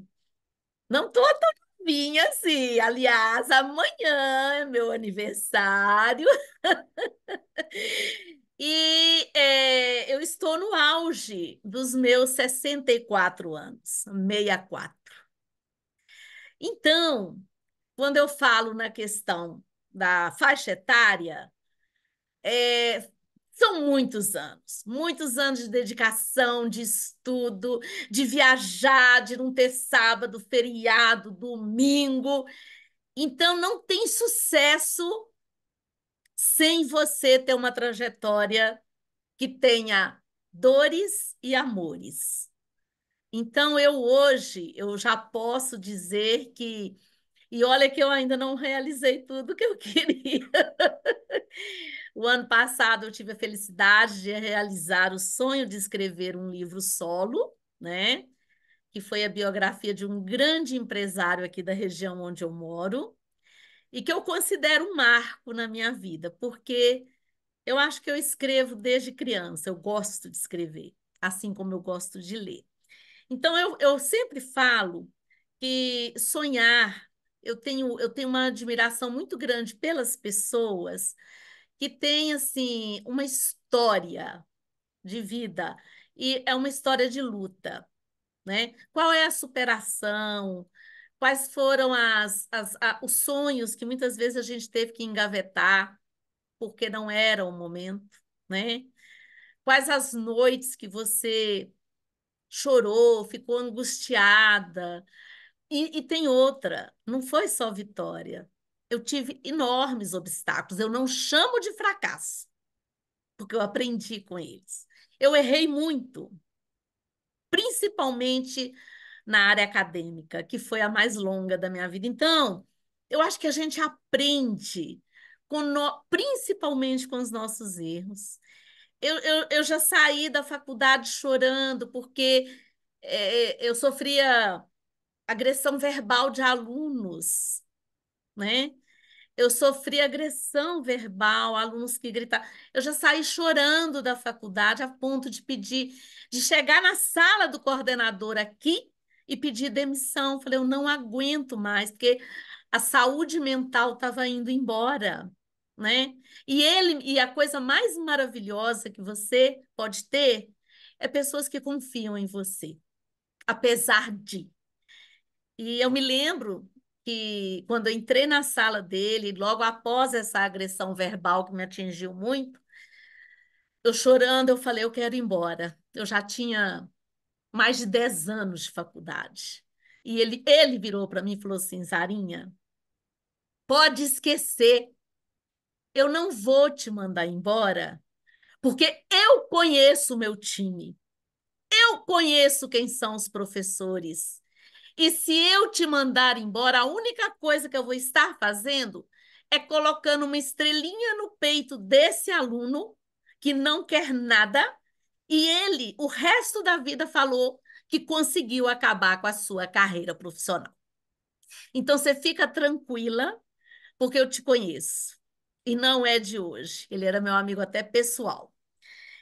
não estou tão novinha assim. Aliás, amanhã é meu aniversário. E é, eu estou no auge dos meus 64 anos, 64. Então, quando eu falo na questão da faixa etária, é, são muitos anos, muitos anos de dedicação, de estudo, de viajar, de não ter sábado, feriado, domingo. Então, não tem sucesso sem você ter uma trajetória que tenha dores e amores. Então, eu hoje, eu já posso dizer que. E olha que eu ainda não realizei tudo que eu queria. O ano passado eu tive a felicidade de realizar o sonho de escrever um livro solo, né? Que foi a biografia de um grande empresário aqui da região onde eu moro, e que eu considero um marco na minha vida, porque eu acho que eu escrevo desde criança, eu gosto de escrever, assim como eu gosto de ler. Então, eu, eu sempre falo que sonhar, eu tenho, eu tenho uma admiração muito grande pelas pessoas que tem assim uma história de vida e é uma história de luta, né? Qual é a superação? Quais foram as, as a, os sonhos que muitas vezes a gente teve que engavetar porque não era o momento, né? Quais as noites que você chorou, ficou angustiada? E, e tem outra, não foi só vitória, eu tive enormes obstáculos. Eu não chamo de fracasso, porque eu aprendi com eles. Eu errei muito, principalmente na área acadêmica, que foi a mais longa da minha vida. Então, eu acho que a gente aprende, com no... principalmente com os nossos erros. Eu, eu, eu já saí da faculdade chorando, porque é, eu sofria agressão verbal de alunos né? Eu sofri agressão verbal, alunos que gritavam. Eu já saí chorando da faculdade a ponto de pedir, de chegar na sala do coordenador aqui e pedir demissão. Falei, eu não aguento mais, porque a saúde mental estava indo embora, né? E ele e a coisa mais maravilhosa que você pode ter é pessoas que confiam em você, apesar de. E eu me lembro que quando eu entrei na sala dele, logo após essa agressão verbal que me atingiu muito, eu chorando, eu falei, eu quero ir embora. Eu já tinha mais de 10 anos de faculdade. E ele, ele virou para mim e falou assim, Zarinha, pode esquecer, eu não vou te mandar embora, porque eu conheço o meu time, eu conheço quem são os professores, e se eu te mandar embora, a única coisa que eu vou estar fazendo é colocando uma estrelinha no peito desse aluno que não quer nada e ele, o resto da vida, falou que conseguiu acabar com a sua carreira profissional. Então você fica tranquila, porque eu te conheço. E não é de hoje. Ele era meu amigo até pessoal.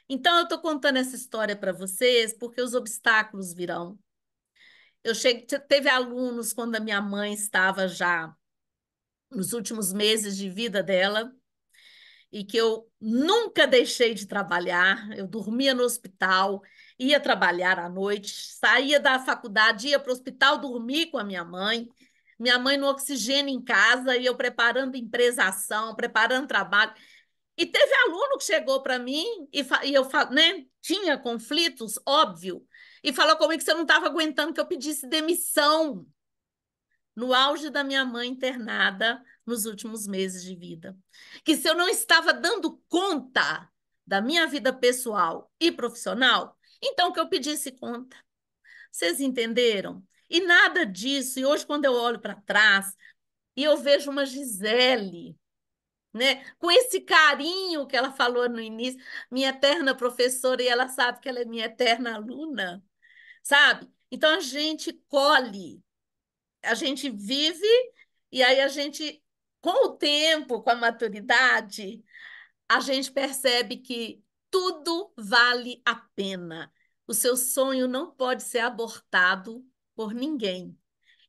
Então eu estou contando essa história para vocês porque os obstáculos virão. Eu cheguei, teve alunos quando a minha mãe estava já nos últimos meses de vida dela e que eu nunca deixei de trabalhar. Eu dormia no hospital, ia trabalhar à noite, saía da faculdade, ia para o hospital dormir com a minha mãe. Minha mãe no oxigênio em casa e eu preparando empresação, preparando trabalho. E teve aluno que chegou para mim e, e eu né, tinha conflitos, óbvio, e falou comigo que você não estava aguentando que eu pedisse demissão no auge da minha mãe internada nos últimos meses de vida. Que se eu não estava dando conta da minha vida pessoal e profissional, então que eu pedisse conta. Vocês entenderam? E nada disso. E hoje, quando eu olho para trás e eu vejo uma Gisele né? Com esse carinho que ela falou no início, minha eterna professora, e ela sabe que ela é minha eterna aluna, sabe? Então a gente colhe, a gente vive, e aí a gente, com o tempo, com a maturidade, a gente percebe que tudo vale a pena. O seu sonho não pode ser abortado por ninguém.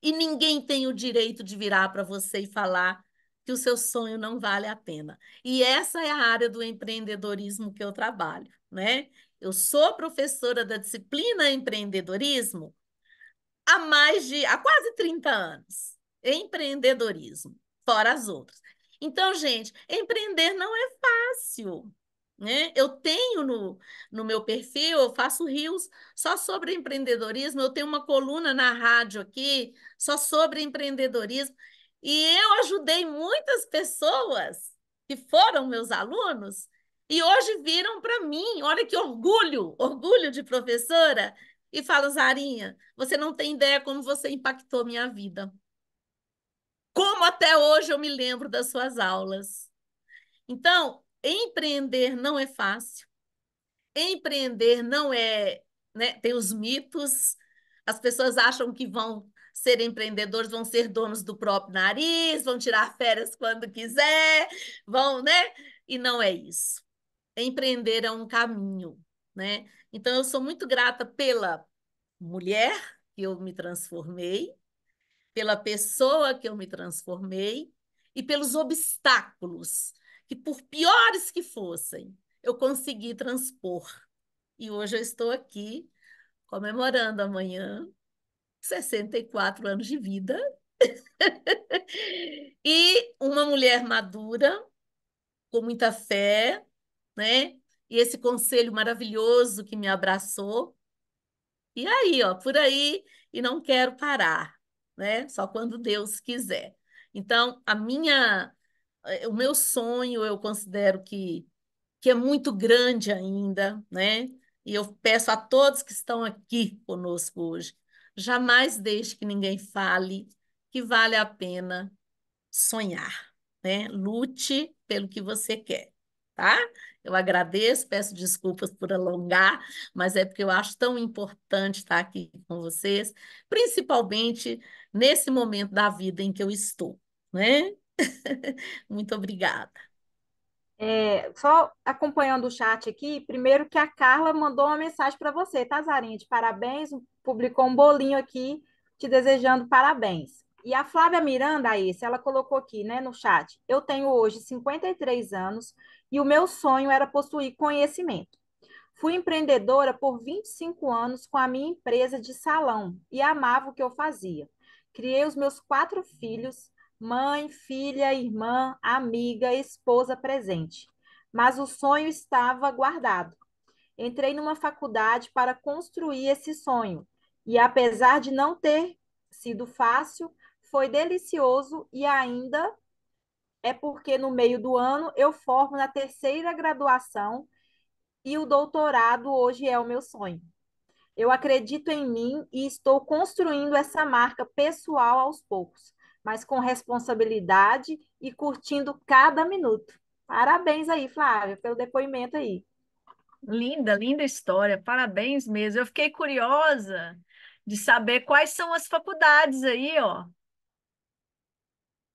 E ninguém tem o direito de virar para você e falar que o seu sonho não vale a pena. E essa é a área do empreendedorismo que eu trabalho, né? Eu sou professora da disciplina empreendedorismo há mais de há quase 30 anos. Empreendedorismo, fora as outras. Então, gente, empreender não é fácil. Né? Eu tenho no, no meu perfil, eu faço rios só sobre empreendedorismo, eu tenho uma coluna na rádio aqui só sobre empreendedorismo. E eu ajudei muitas pessoas que foram meus alunos e hoje viram para mim, olha que orgulho, orgulho de professora, e falam, Zarinha, você não tem ideia como você impactou minha vida. Como até hoje eu me lembro das suas aulas. Então, empreender não é fácil. Empreender não é, né, tem os mitos, as pessoas acham que vão ser empreendedores, vão ser donos do próprio nariz, vão tirar férias quando quiser, vão, né? E não é isso. Empreender é um caminho, né? Então eu sou muito grata pela mulher que eu me transformei, pela pessoa que eu me transformei e pelos obstáculos que por piores que fossem, eu consegui transpor. E hoje eu estou aqui comemorando amanhã 64 anos de vida, e uma mulher madura, com muita fé, né? E esse conselho maravilhoso que me abraçou. E aí, ó, por aí, e não quero parar, né? Só quando Deus quiser. Então, a minha eh, o meu sonho, eu considero que que é muito grande ainda, né? E eu peço a todos que estão aqui conosco hoje Jamais deixe que ninguém fale que vale a pena sonhar, né? Lute pelo que você quer, tá? Eu agradeço, peço desculpas por alongar, mas é porque eu acho tão importante estar aqui com vocês, principalmente nesse momento da vida em que eu estou, né? Muito obrigada. É, só acompanhando o chat aqui, primeiro que a Carla mandou uma mensagem para você, tá, Zarinha? De parabéns, publicou um bolinho aqui te desejando parabéns. E a Flávia Miranda, esse, ela colocou aqui, né, no chat. Eu tenho hoje 53 anos e o meu sonho era possuir conhecimento. Fui empreendedora por 25 anos com a minha empresa de salão e amava o que eu fazia. Criei os meus quatro filhos, mãe, filha, irmã, amiga, esposa presente. Mas o sonho estava guardado. Entrei numa faculdade para construir esse sonho e apesar de não ter sido fácil, foi delicioso e ainda é porque no meio do ano eu formo na terceira graduação e o doutorado hoje é o meu sonho. Eu acredito em mim e estou construindo essa marca pessoal aos poucos, mas com responsabilidade e curtindo cada minuto. Parabéns aí, Flávia, pelo depoimento aí. Linda, linda história. Parabéns mesmo. Eu fiquei curiosa de saber quais são as faculdades aí, ó.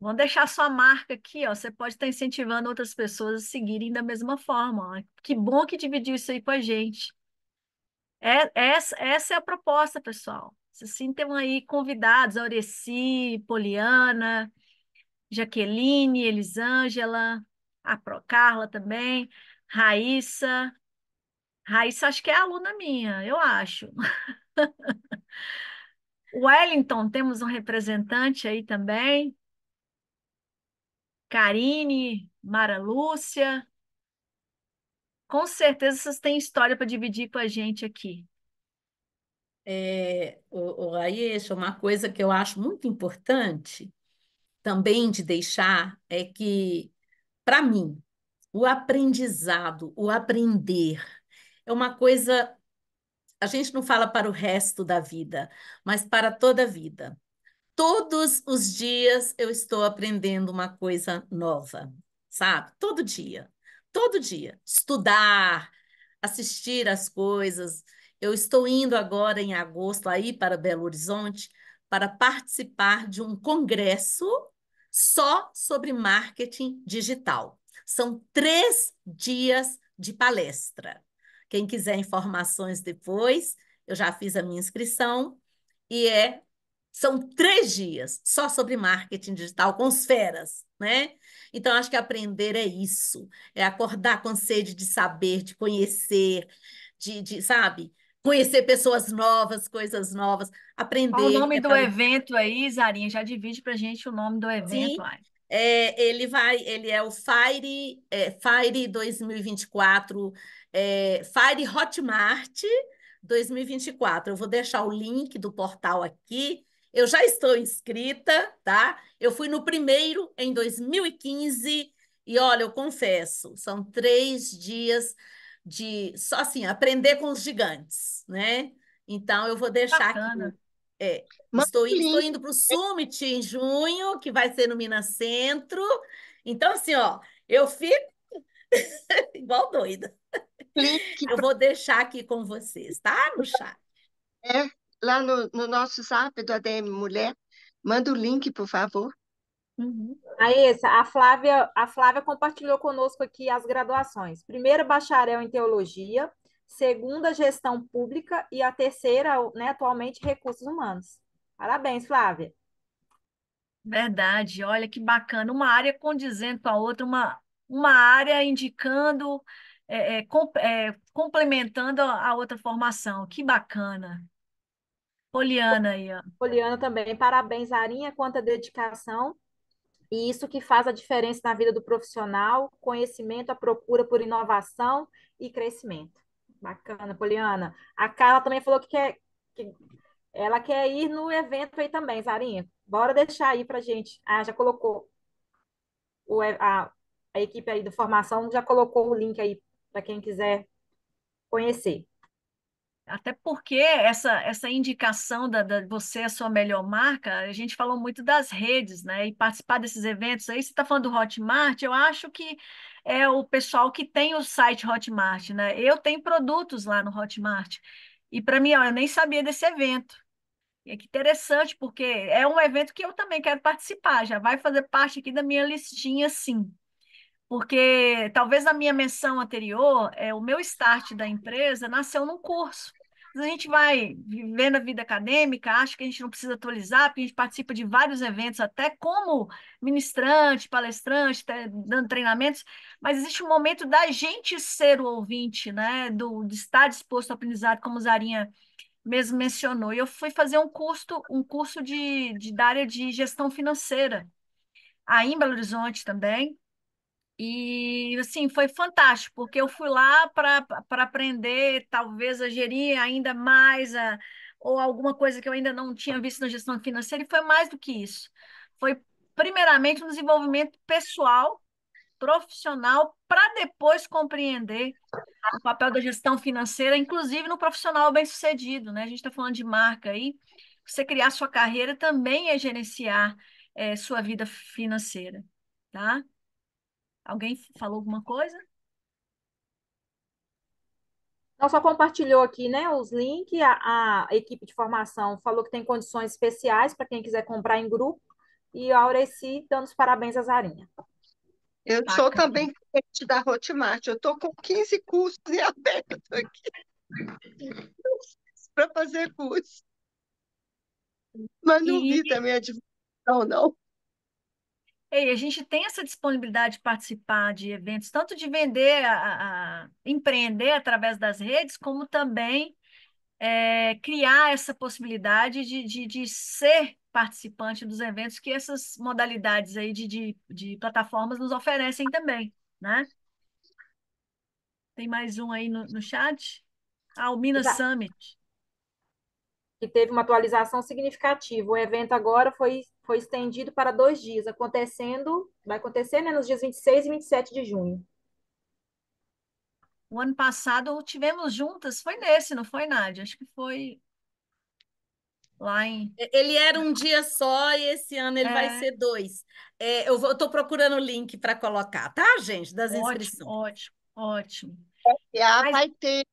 Vão deixar sua marca aqui, ó. Você pode estar incentivando outras pessoas a seguirem da mesma forma. Ó. Que bom que dividiu isso aí com a gente. É, essa, essa é a proposta, pessoal. Se sintam aí convidados, Aureci, Poliana, Jaqueline, Elisângela, a Procarla também, Raíssa. Raíssa acho que é aluna minha, eu acho. Wellington, temos um representante aí também. Karine, Mara Lúcia. Com certeza vocês têm história para dividir com a gente aqui. É, o, o uma coisa que eu acho muito importante também de deixar é que, para mim, o aprendizado, o aprender, é uma coisa a gente não fala para o resto da vida, mas para toda a vida. Todos os dias eu estou aprendendo uma coisa nova, sabe? Todo dia. Todo dia. Estudar, assistir as coisas. Eu estou indo agora em agosto aí para Belo Horizonte para participar de um congresso só sobre marketing digital. São três dias de palestra. Quem quiser informações depois, eu já fiz a minha inscrição e é são três dias só sobre marketing digital com esferas, feras, né? Então, acho que aprender é isso, é acordar com sede de saber, de conhecer, de, de sabe? Conhecer pessoas novas, coisas novas, aprender. Qual o nome é do pra... evento aí, Zarinha? Já divide para gente o nome do evento. Sim, é, ele vai, ele é o Fire, é, Fire 2024, é, Fire Hotmart 2024. Eu vou deixar o link do portal aqui. Eu já estou inscrita, tá? Eu fui no primeiro em 2015 e olha, eu confesso, são três dias de só assim aprender com os gigantes, né? Então eu vou deixar Bacana. aqui é, estou, estou, indo para o Summit em junho, que vai ser no Minas Centro. Então, assim, ó, eu fico igual doida. Clique. Eu vou deixar aqui com vocês, tá? No chat. É, lá no, no nosso zap do ADM Mulher, manda o link, por favor. Uhum. essa, a Flávia, a Flávia compartilhou conosco aqui as graduações. Primeiro, bacharel em teologia, segunda gestão pública e a terceira, né, atualmente, recursos humanos. Parabéns, Flávia. Verdade, olha que bacana, uma área condizendo com a outra, uma, uma área indicando, é, é, com, é, complementando a outra formação, que bacana. Poliana aí, Poliana também, parabéns, Arinha, quanta dedicação. E isso que faz a diferença na vida do profissional, conhecimento, a procura por inovação e crescimento. Bacana, Poliana. A Carla também falou que quer. Que ela quer ir no evento aí também, Zarinha. Bora deixar aí pra gente. Ah, já colocou. O, a, a equipe aí do Formação já colocou o link aí para quem quiser conhecer. Até porque essa, essa indicação da, da você é a sua melhor marca, a gente falou muito das redes, né? E participar desses eventos aí, você está falando do Hotmart, eu acho que é o pessoal que tem o site Hotmart, né? Eu tenho produtos lá no Hotmart. E para mim, ó, eu nem sabia desse evento. E é que interessante, porque é um evento que eu também quero participar, já vai fazer parte aqui da minha listinha, sim. Porque talvez a minha menção anterior, é, o meu start da empresa nasceu num curso a gente vai vivendo a vida acadêmica, acho que a gente não precisa atualizar, porque a gente participa de vários eventos, até como ministrante, palestrante, dando treinamentos, mas existe um momento da gente ser o ouvinte, né? Do, de estar disposto ao aprendizado, como Zarinha mesmo mencionou. E eu fui fazer um curso, um curso de, de, da área de gestão financeira, aí em Belo Horizonte também, e assim, foi fantástico, porque eu fui lá para aprender, talvez, a gerir ainda mais, a, ou alguma coisa que eu ainda não tinha visto na gestão financeira, e foi mais do que isso. Foi, primeiramente, um desenvolvimento pessoal, profissional, para depois compreender o papel da gestão financeira, inclusive no profissional bem-sucedido, né? A gente está falando de marca aí. Você criar sua carreira também é gerenciar é, sua vida financeira, tá? Alguém falou alguma coisa? Nós só compartilhou aqui, né, os links, a, a equipe de formação falou que tem condições especiais para quem quiser comprar em grupo, e a Aureci dando os parabéns à Zarinha. Eu Bacana. sou também cliente da Hotmart, eu estou com 15 cursos em aberto aqui para fazer curso. Mas não e... vi também a divulgação, não. E a gente tem essa disponibilidade de participar de eventos, tanto de vender, a, a empreender através das redes, como também é, criar essa possibilidade de, de, de, ser participante dos eventos que essas modalidades aí de, de, de plataformas nos oferecem também, né? Tem mais um aí no, no chat? Ah, o Minas Exato. Summit. Que teve uma atualização significativa. O evento agora foi foi estendido para dois dias, acontecendo, vai acontecer né, nos dias 26 e 27 de junho. O ano passado tivemos juntas, foi nesse, não foi, Nádia? Acho que foi lá em. Ele era um dia só e esse ano ele é. vai ser dois. É, eu estou procurando o link para colocar, tá, gente? Das inscrições. Ótimo, ótimo. ótimo. É, Mas... vai, ter,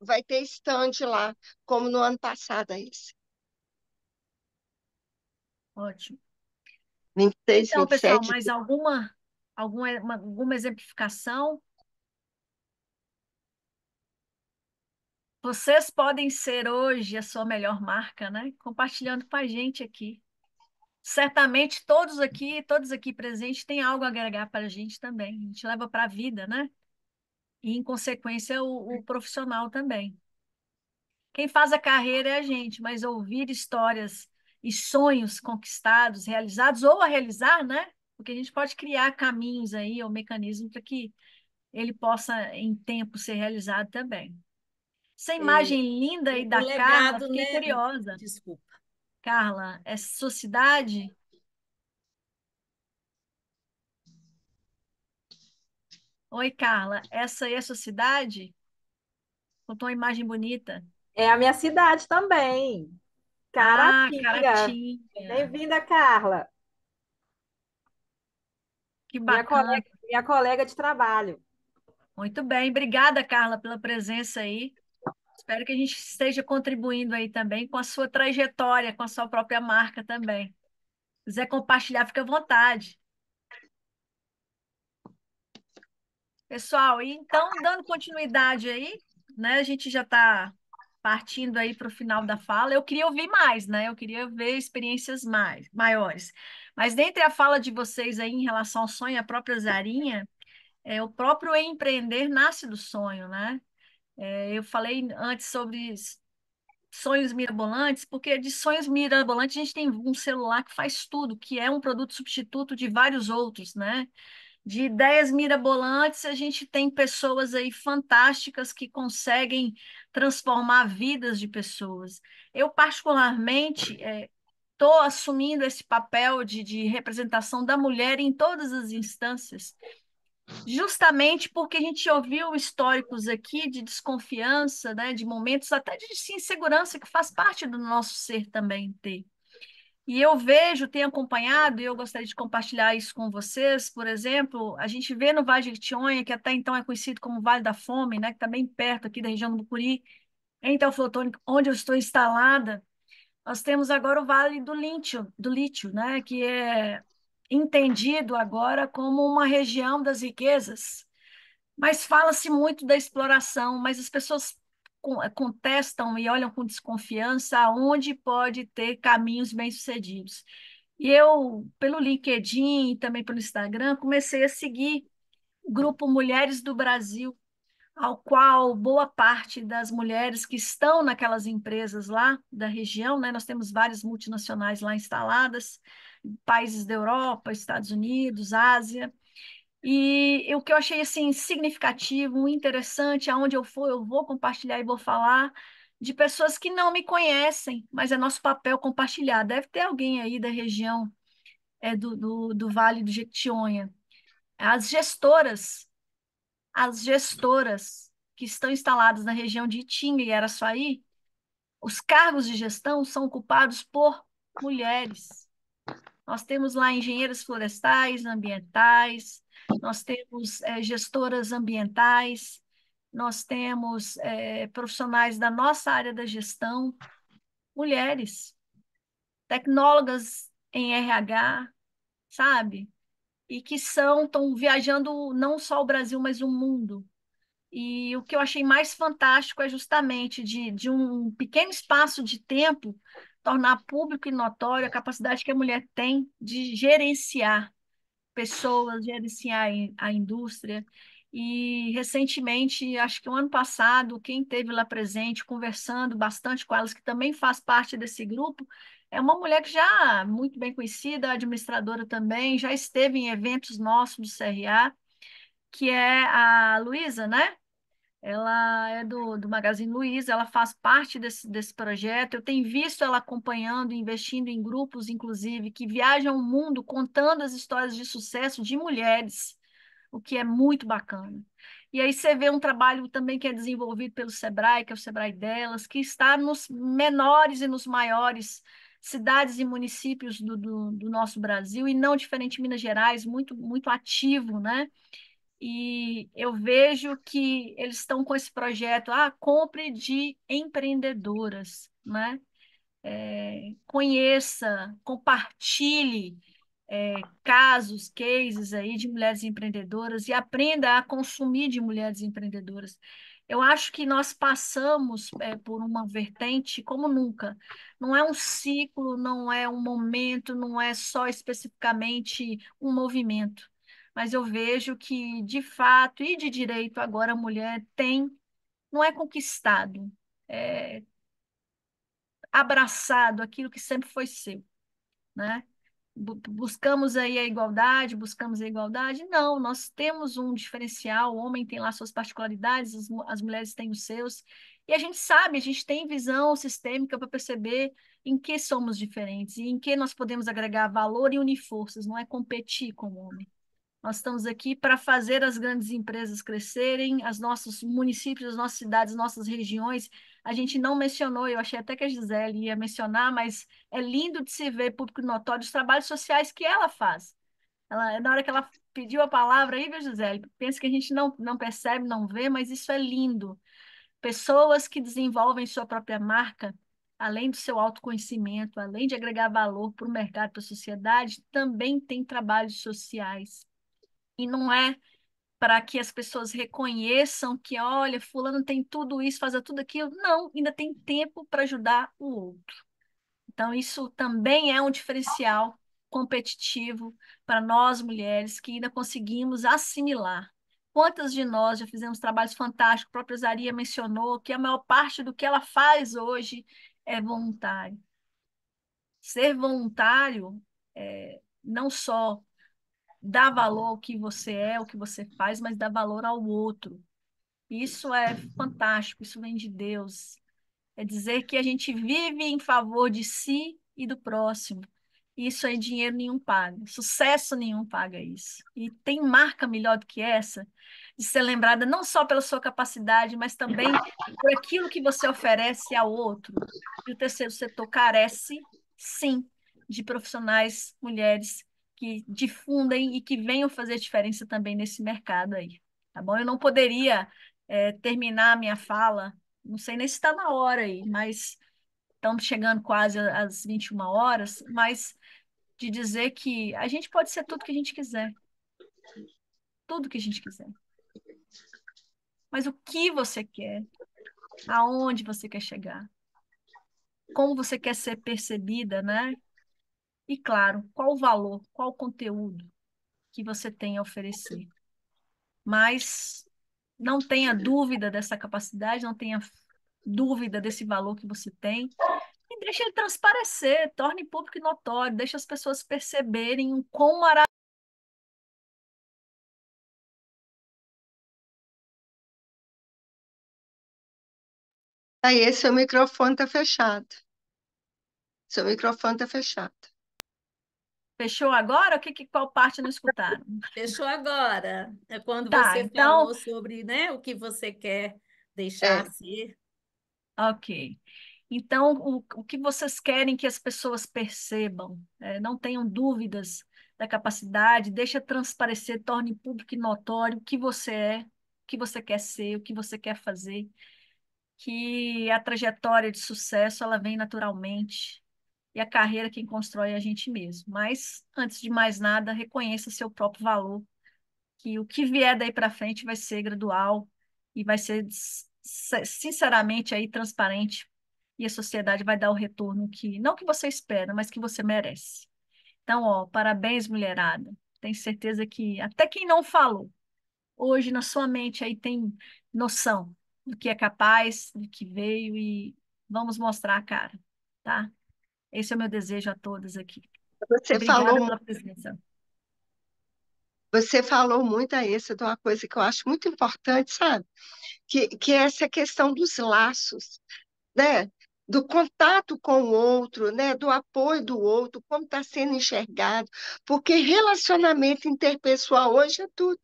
vai ter estande lá, como no ano passado, é isso. Ótimo. 26, Então, pessoal, 27. mais alguma, alguma, alguma exemplificação? Vocês podem ser hoje a sua melhor marca, né? Compartilhando com a gente aqui. Certamente todos aqui, todos aqui presentes, têm algo a agregar para a gente também. A gente leva para a vida, né? E, em consequência, o, o profissional também. Quem faz a carreira é a gente, mas ouvir histórias e sonhos conquistados, realizados ou a realizar, né? Porque a gente pode criar caminhos aí ou mecanismos para que ele possa, em tempo, ser realizado também. Essa é, imagem e, linda aí da legado, Carla, fiquei né? curiosa. Desculpa. Carla, essa é sociedade Oi, Carla. Essa aí é sua cidade? contou uma imagem bonita. É a minha cidade também. Ah, caratinga. Caratinga. Bem-vinda, Carla. Que Minha bacana. colega, minha colega de trabalho. Muito bem, obrigada, Carla, pela presença aí. Espero que a gente esteja contribuindo aí também com a sua trajetória, com a sua própria marca também. Se quiser compartilhar, fica à vontade. Pessoal, então, dando continuidade aí, né? A gente já está partindo aí para o final da fala, eu queria ouvir mais, né? Eu queria ver experiências mais, maiores. Mas dentre a fala de vocês aí em relação ao sonho, a própria Zarinha, é, o próprio empreender nasce do sonho, né? É, eu falei antes sobre sonhos mirabolantes, porque de sonhos mirabolantes a gente tem um celular que faz tudo, que é um produto substituto de vários outros, né? de ideias mirabolantes, a gente tem pessoas aí fantásticas que conseguem transformar vidas de pessoas. Eu, particularmente, estou eh, é, assumindo esse papel de, de representação da mulher em todas as instâncias, justamente porque a gente ouviu históricos aqui de desconfiança, né, de momentos até de insegurança que faz parte do nosso ser também ter. E eu vejo, tenho acompanhado, e eu gostaria de compartilhar isso com vocês, por exemplo, a gente vê no Vale de Itionha, que até então é conhecido como Vale da Fome, né, que está bem perto aqui da região do Bucuri, em Teoflotônico, onde eu estou instalada, nós temos agora o Vale do Lítio, do lítio né, que é entendido agora como uma região das riquezas. Mas fala-se muito da exploração, mas as pessoas contestam e olham com desconfiança onde pode ter caminhos bem-sucedidos. E eu, pelo LinkedIn e também pelo Instagram, comecei a seguir o grupo Mulheres do Brasil, ao qual boa parte das mulheres que estão naquelas empresas lá da região, né? nós temos várias multinacionais lá instaladas, países da Europa, Estados Unidos, Ásia, e o que eu achei assim significativo, interessante, aonde eu for, eu vou compartilhar e vou falar de pessoas que não me conhecem, mas é nosso papel compartilhar. Deve ter alguém aí da região é, do, do, do Vale do Jequitinhonha. As gestoras, as gestoras que estão instaladas na região de Itinga e Araçuaí, os cargos de gestão são ocupados por mulheres. Nós temos lá engenheiras florestais, ambientais, nós temos é, gestoras ambientais, nós temos é, profissionais da nossa área da gestão, mulheres, tecnólogas em RH, sabe? E que são, estão viajando não só o Brasil, mas o mundo. E o que eu achei mais fantástico é justamente de, de um pequeno espaço de tempo tornar público e notório a capacidade que a mulher tem de gerenciar pessoas, gerenciar a indústria. E recentemente, acho que o um ano passado, quem teve lá presente, conversando bastante com elas, que também faz parte desse grupo, é uma mulher que já muito bem conhecida, administradora também, já esteve em eventos nossos do CRA, que é a Luísa, né? ela é do, do Magazine Luiza, ela faz parte desse, desse projeto. Eu tenho visto ela acompanhando, investindo em grupos, inclusive, que viajam o mundo contando as histórias de sucesso de mulheres, o que é muito bacana. E aí você vê um trabalho também que é desenvolvido pelo Sebrae, que é o Sebrae delas, que está nos menores e nos maiores cidades e municípios do, do, do nosso Brasil, e não diferente de Minas Gerais, muito, muito ativo, né? e eu vejo que eles estão com esse projeto, ah, compre de empreendedoras, né? É, conheça, compartilhe é, casos, cases aí de mulheres empreendedoras e aprenda a consumir de mulheres empreendedoras. Eu acho que nós passamos é, por uma vertente como nunca. Não é um ciclo, não é um momento, não é só especificamente um movimento mas eu vejo que, de fato e de direito, agora a mulher tem, não é conquistado, é abraçado aquilo que sempre foi seu, né? Buscamos aí a igualdade, buscamos a igualdade. Não, nós temos um diferencial, o homem tem lá suas particularidades, as, as mulheres têm os seus, e a gente sabe, a gente tem visão sistêmica para perceber em que somos diferentes e em que nós podemos agregar valor e unir forças, não é competir com o homem. Nós estamos aqui para fazer as grandes empresas crescerem, os nossos municípios, as nossas cidades, as nossas regiões. A gente não mencionou, eu achei até que a Gisele ia mencionar, mas é lindo de se ver público notório os trabalhos sociais que ela faz. Ela, na hora que ela pediu a palavra aí, viu, Gisele? Pensa que a gente não, não percebe, não vê, mas isso é lindo. Pessoas que desenvolvem sua própria marca, além do seu autoconhecimento, além de agregar valor para o mercado, para a sociedade, também tem trabalhos sociais e não é para que as pessoas reconheçam que, olha, fulano tem tudo isso, faz tudo aquilo. Não, ainda tem tempo para ajudar o outro. Então, isso também é um diferencial competitivo para nós mulheres que ainda conseguimos assimilar. Quantas de nós já fizemos trabalhos fantásticos? A própria Zaria mencionou que a maior parte do que ela faz hoje é voluntário. Ser voluntário é, não só dá valor ao que você é, o que você faz, mas dá valor ao outro. Isso é fantástico, isso vem de Deus. É dizer que a gente vive em favor de si e do próximo. Isso aí dinheiro nenhum paga, sucesso nenhum paga isso. E tem marca melhor do que essa de ser lembrada não só pela sua capacidade, mas também por aquilo que você oferece ao outro. E o terceiro setor carece, sim, de profissionais mulheres que difundem e que venham fazer diferença também nesse mercado aí, tá bom? Eu não poderia é, terminar a minha fala, não sei nem se está na hora aí, mas estamos chegando quase às 21 horas, mas de dizer que a gente pode ser tudo que a gente quiser. Tudo que a gente quiser. Mas o que você quer? Aonde você quer chegar? Como você quer ser percebida, né? E, claro, qual o valor, qual o conteúdo que você tem a oferecer. Mas não tenha dúvida dessa capacidade, não tenha dúvida desse valor que você tem e deixe ele transparecer, torne público e notório, deixe as pessoas perceberem o quão maravilhoso Aí, seu microfone está fechado. Seu microfone está fechado. Fechou agora? O que, que qual parte não escutaram? Fechou agora. É quando tá, você então... falou sobre, né, o que você quer deixar é. ser. Ok. Então, o, o que vocês querem que as pessoas percebam? É, não tenham dúvidas da capacidade, deixa transparecer, torne público e notório o que você é, o que você quer ser, o que você quer fazer, que a trajetória de sucesso ela vem naturalmente, e a carreira quem constrói é a gente mesmo. Mas, antes de mais nada, reconheça seu próprio valor, que o que vier daí para frente vai ser gradual e vai ser sinceramente aí transparente e a sociedade vai dar o retorno que não que você espera, mas que você merece. Então, ó, parabéns, mulherada. Tenho certeza que até quem não falou, hoje na sua mente aí tem noção do que é capaz, do que veio e vamos mostrar a cara, tá? Esse é o meu desejo a todos aqui. Você Obrigada falou, pela presença. Você falou muito a Isso de uma coisa que eu acho muito importante, sabe? Que, que é essa questão dos laços, né? do contato com o outro, né, do apoio do outro, como está sendo enxergado, porque relacionamento interpessoal hoje é tudo.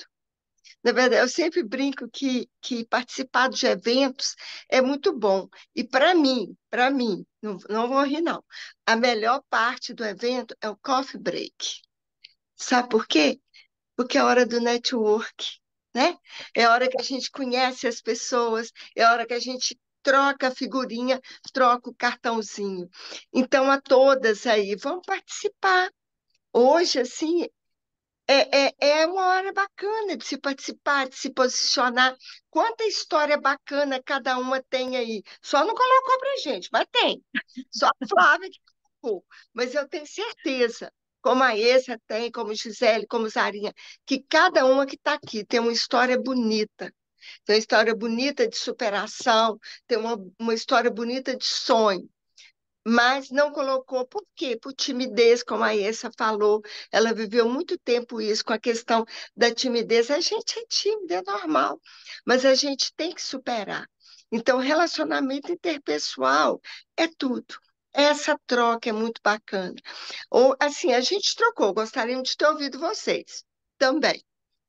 Na verdade, eu sempre brinco que, que participar de eventos é muito bom. E para mim, para mim, não, não vou rir, não. A melhor parte do evento é o coffee break. Sabe por quê? Porque é a hora do network, né? É a hora que a gente conhece as pessoas, é a hora que a gente troca a figurinha, troca o cartãozinho. Então, a todas aí, vamos participar. Hoje, assim, é, é, é uma hora bacana de se participar, de se posicionar. Quanta história bacana cada uma tem aí. Só não colocou para gente, mas tem. Só a Flávia que colocou. Mas eu tenho certeza, como a Essa tem, como Gisele, como Zarinha, que cada uma que está aqui tem uma história bonita. Tem uma história bonita de superação, tem uma, uma história bonita de sonho mas não colocou por quê? Por timidez, como a Essa falou, ela viveu muito tempo isso com a questão da timidez. A gente é tímida, é normal, mas a gente tem que superar. Então, relacionamento interpessoal é tudo. Essa troca é muito bacana. Ou assim, a gente trocou, gostaríamos de ter ouvido vocês também,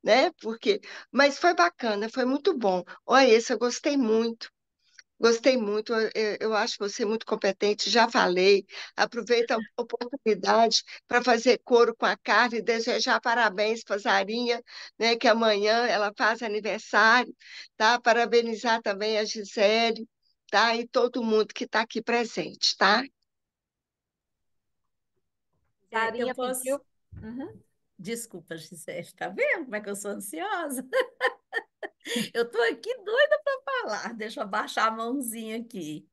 né? Porque, mas foi bacana, foi muito bom. Olha, esse eu gostei muito. Gostei muito, eu acho você muito competente, já falei. Aproveita a oportunidade para fazer coro com a Carla e desejar parabéns para a Zarinha, né, que amanhã ela faz aniversário, tá? Parabenizar também a Gisele, tá? E todo mundo que está aqui presente, tá? Zarinha posso... Uhum. Desculpa, Gisele, tá vendo como é que eu sou ansiosa? eu tô aqui doida para falar, deixa eu abaixar a mãozinha aqui.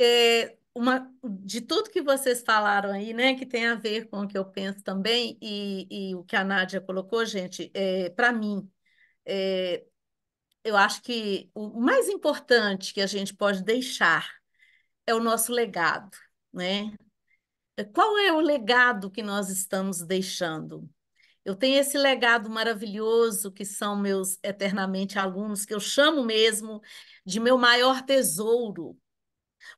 É, uma, de tudo que vocês falaram aí, né, que tem a ver com o que eu penso também, e, e o que a Nádia colocou, gente, é, para mim, é, eu acho que o mais importante que a gente pode deixar é o nosso legado, né? qual é o legado que nós estamos deixando? Eu tenho esse legado maravilhoso que são meus eternamente alunos, que eu chamo mesmo de meu maior tesouro.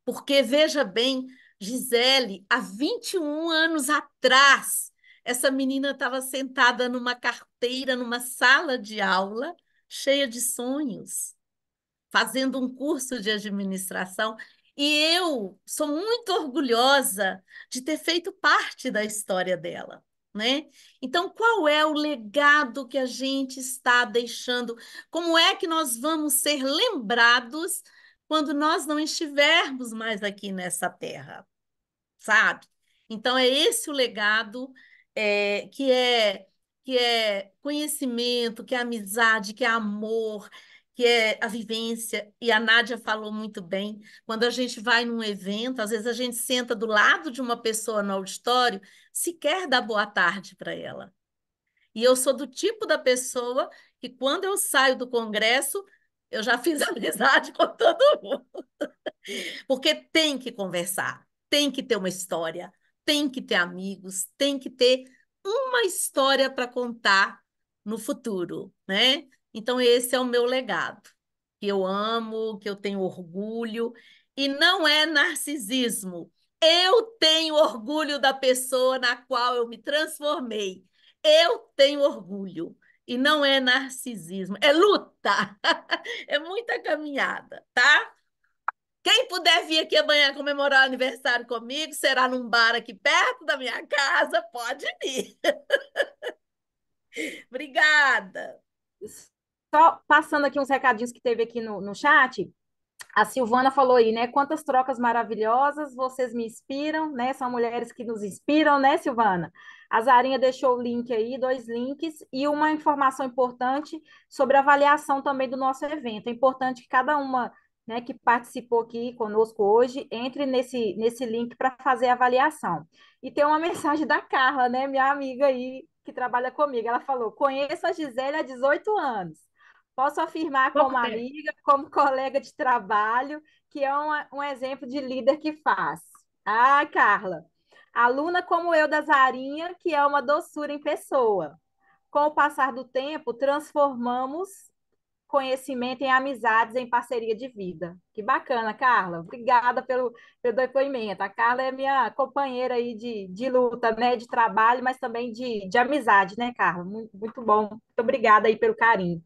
Porque, veja bem, Gisele, há 21 anos atrás, essa menina estava sentada numa carteira, numa sala de aula, cheia de sonhos, fazendo um curso de administração e eu sou muito orgulhosa de ter feito parte da história dela. Né? Então, qual é o legado que a gente está deixando? Como é que nós vamos ser lembrados quando nós não estivermos mais aqui nessa terra? Sabe? Então, é esse o legado é, que é que é conhecimento, que é amizade, que é amor, que é a vivência, e a Nádia falou muito bem. Quando a gente vai num evento, às vezes a gente senta do lado de uma pessoa no auditório, sequer dá boa tarde para ela. E eu sou do tipo da pessoa que, quando eu saio do congresso, eu já fiz amizade com todo mundo. Porque tem que conversar, tem que ter uma história, tem que ter amigos, tem que ter uma história para contar no futuro, né? Então, esse é o meu legado, que eu amo, que eu tenho orgulho, e não é narcisismo. Eu tenho orgulho da pessoa na qual eu me transformei. Eu tenho orgulho. E não é narcisismo, é luta. é muita caminhada, tá? Quem puder vir aqui amanhã comemorar o aniversário comigo, será num bar aqui perto da minha casa, pode vir. Obrigada. Só passando aqui uns recadinhos que teve aqui no, no chat. A Silvana falou aí, né? Quantas trocas maravilhosas, vocês me inspiram, né? São mulheres que nos inspiram, né, Silvana? A Zarinha deixou o link aí, dois links, e uma informação importante sobre a avaliação também do nosso evento. É importante que cada uma né, que participou aqui conosco hoje, entre nesse, nesse link para fazer a avaliação. E tem uma mensagem da Carla, né, minha amiga aí, que trabalha comigo. Ela falou: conheço a Gisele há 18 anos. Posso afirmar Pouco como tempo. amiga, como colega de trabalho, que é um, um exemplo de líder que faz. Ah, Carla, aluna como eu da Zarinha, que é uma doçura em pessoa. Com o passar do tempo, transformamos conhecimento em amizades, em parceria de vida. Que bacana, Carla. Obrigada pelo, pelo depoimento. A Carla é minha companheira aí de, de luta, né? De trabalho, mas também de, de amizade, né, Carla? Muito, muito bom. Muito obrigada aí pelo carinho.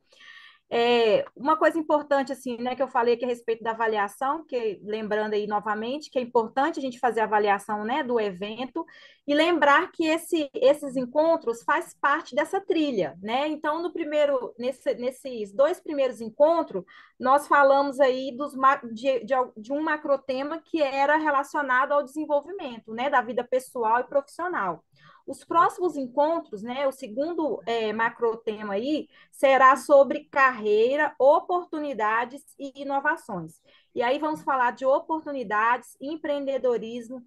É, uma coisa importante, assim, né, que eu falei aqui a respeito da avaliação, que lembrando aí novamente que é importante a gente fazer a avaliação, né, do evento e lembrar que esse, esses encontros faz parte dessa trilha, né? Então, no primeiro, nesse, nesses dois primeiros encontros, nós falamos aí dos, de, de, de um macrotema que era relacionado ao desenvolvimento, né, da vida pessoal e profissional. Os próximos encontros, né, o segundo é, macrotema aí, será sobre carreira, oportunidades e inovações. E aí vamos falar de oportunidades, empreendedorismo,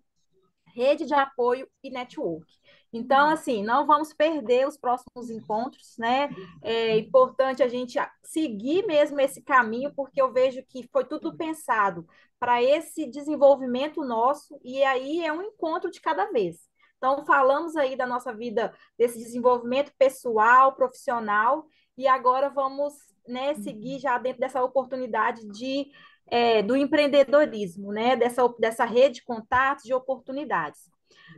rede de apoio e network. Então, assim, não vamos perder os próximos encontros, né? É importante a gente seguir mesmo esse caminho, porque eu vejo que foi tudo pensado para esse desenvolvimento nosso, e aí é um encontro de cada vez. Então, falamos aí da nossa vida, desse desenvolvimento pessoal, profissional, e agora vamos né, seguir já dentro dessa oportunidade de, é, do empreendedorismo, né, dessa, dessa rede de contatos, de oportunidades.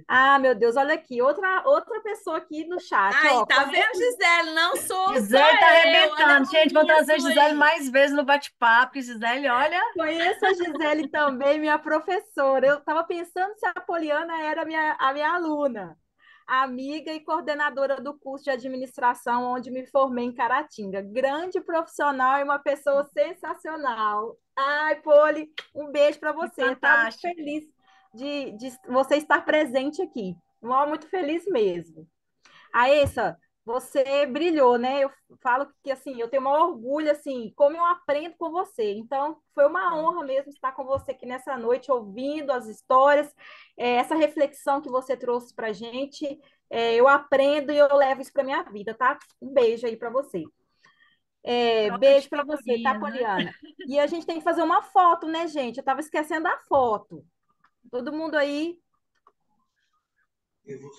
Ah, meu Deus, olha aqui, outra, outra pessoa aqui no chat. Ai, ó, tá vendo, Gisele? Não sou. Gisele tá arrebentando. Gente, vou trazer Gisele mais vezes no bate-papo. Gisele, olha. Conheço a Gisele também, minha professora. Eu estava pensando se a Poliana era minha, a minha aluna, amiga e coordenadora do curso de administração, onde me formei em Caratinga. Grande profissional e uma pessoa sensacional. Ai, Poli, um beijo para você. Tá feliz de, de você estar presente aqui. Mó muito feliz mesmo. Aessa, você brilhou, né? Eu falo que assim, eu tenho uma orgulho assim, como eu aprendo com você. Então, foi uma honra mesmo estar com você aqui nessa noite, ouvindo as histórias, é, essa reflexão que você trouxe para gente. É, eu aprendo e eu levo isso para minha vida, tá? Um beijo aí para você. É, beijo para você, tá, né? Poliana? E a gente tem que fazer uma foto, né, gente? Eu estava esquecendo a foto. Todo mundo aí.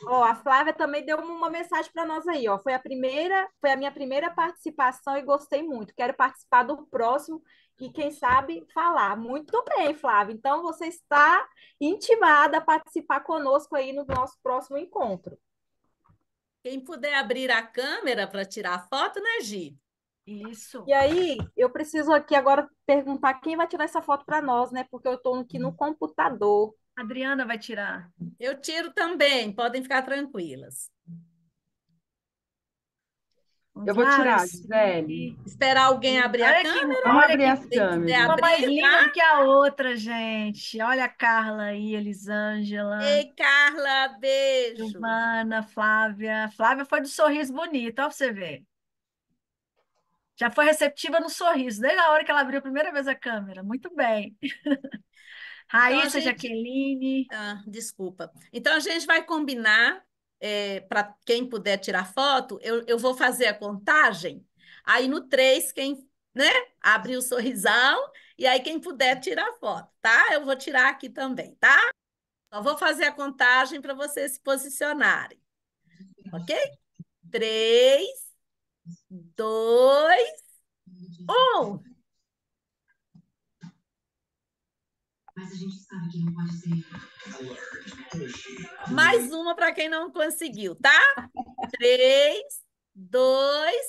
Ó, a Flávia também deu uma mensagem para nós aí, ó. Foi a primeira, foi a minha primeira participação e gostei muito. Quero participar do próximo e quem sabe falar. Muito bem, Flávia. Então você está intimada a participar conosco aí no nosso próximo encontro. Quem puder abrir a câmera para tirar a foto, né, Gi? Isso. E aí, eu preciso aqui agora perguntar quem vai tirar essa foto para nós, né? Porque eu estou aqui no computador. A Adriana vai tirar. Eu tiro também, podem ficar tranquilas. eu vou tirar, Gisele. Esperar alguém abrir olha a câmera. olha abrir as câmeras. Uma mais linda que a outra, gente. Olha a Carla aí, Elisângela. Ei, Carla, beijo. Giovana, Flávia. Flávia foi do sorriso bonito, ó, pra você ver. Já foi receptiva no sorriso, desde a hora que ela abriu a primeira vez a câmera. Muito bem. Então, Raíssa, então, gente... Jaqueline. Ah, desculpa. Então, a gente vai combinar, é, para quem puder tirar foto, eu, eu vou fazer a contagem. Aí, no 3, quem né, abrir o sorrisão, e aí quem puder tirar foto, tá? Eu vou tirar aqui também, tá? Só vou fazer a contagem para vocês se posicionarem. Ok? Três, dois, um. Mais uma para quem não conseguiu, tá? Três, dois,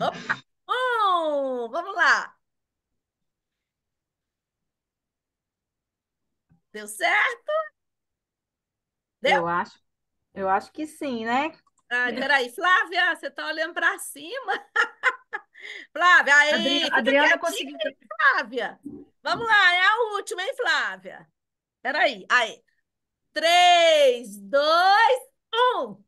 opa, um. Vamos lá. Deu certo? Deu? Eu acho, eu acho que sim, né? Ah, é. peraí, Flávia, você está olhando para cima. Flávia, aí, Adriana, Adriana conseguiu. Flávia, vamos lá, é a última, hein, Flávia? Peraí, aí. Três, dois, um.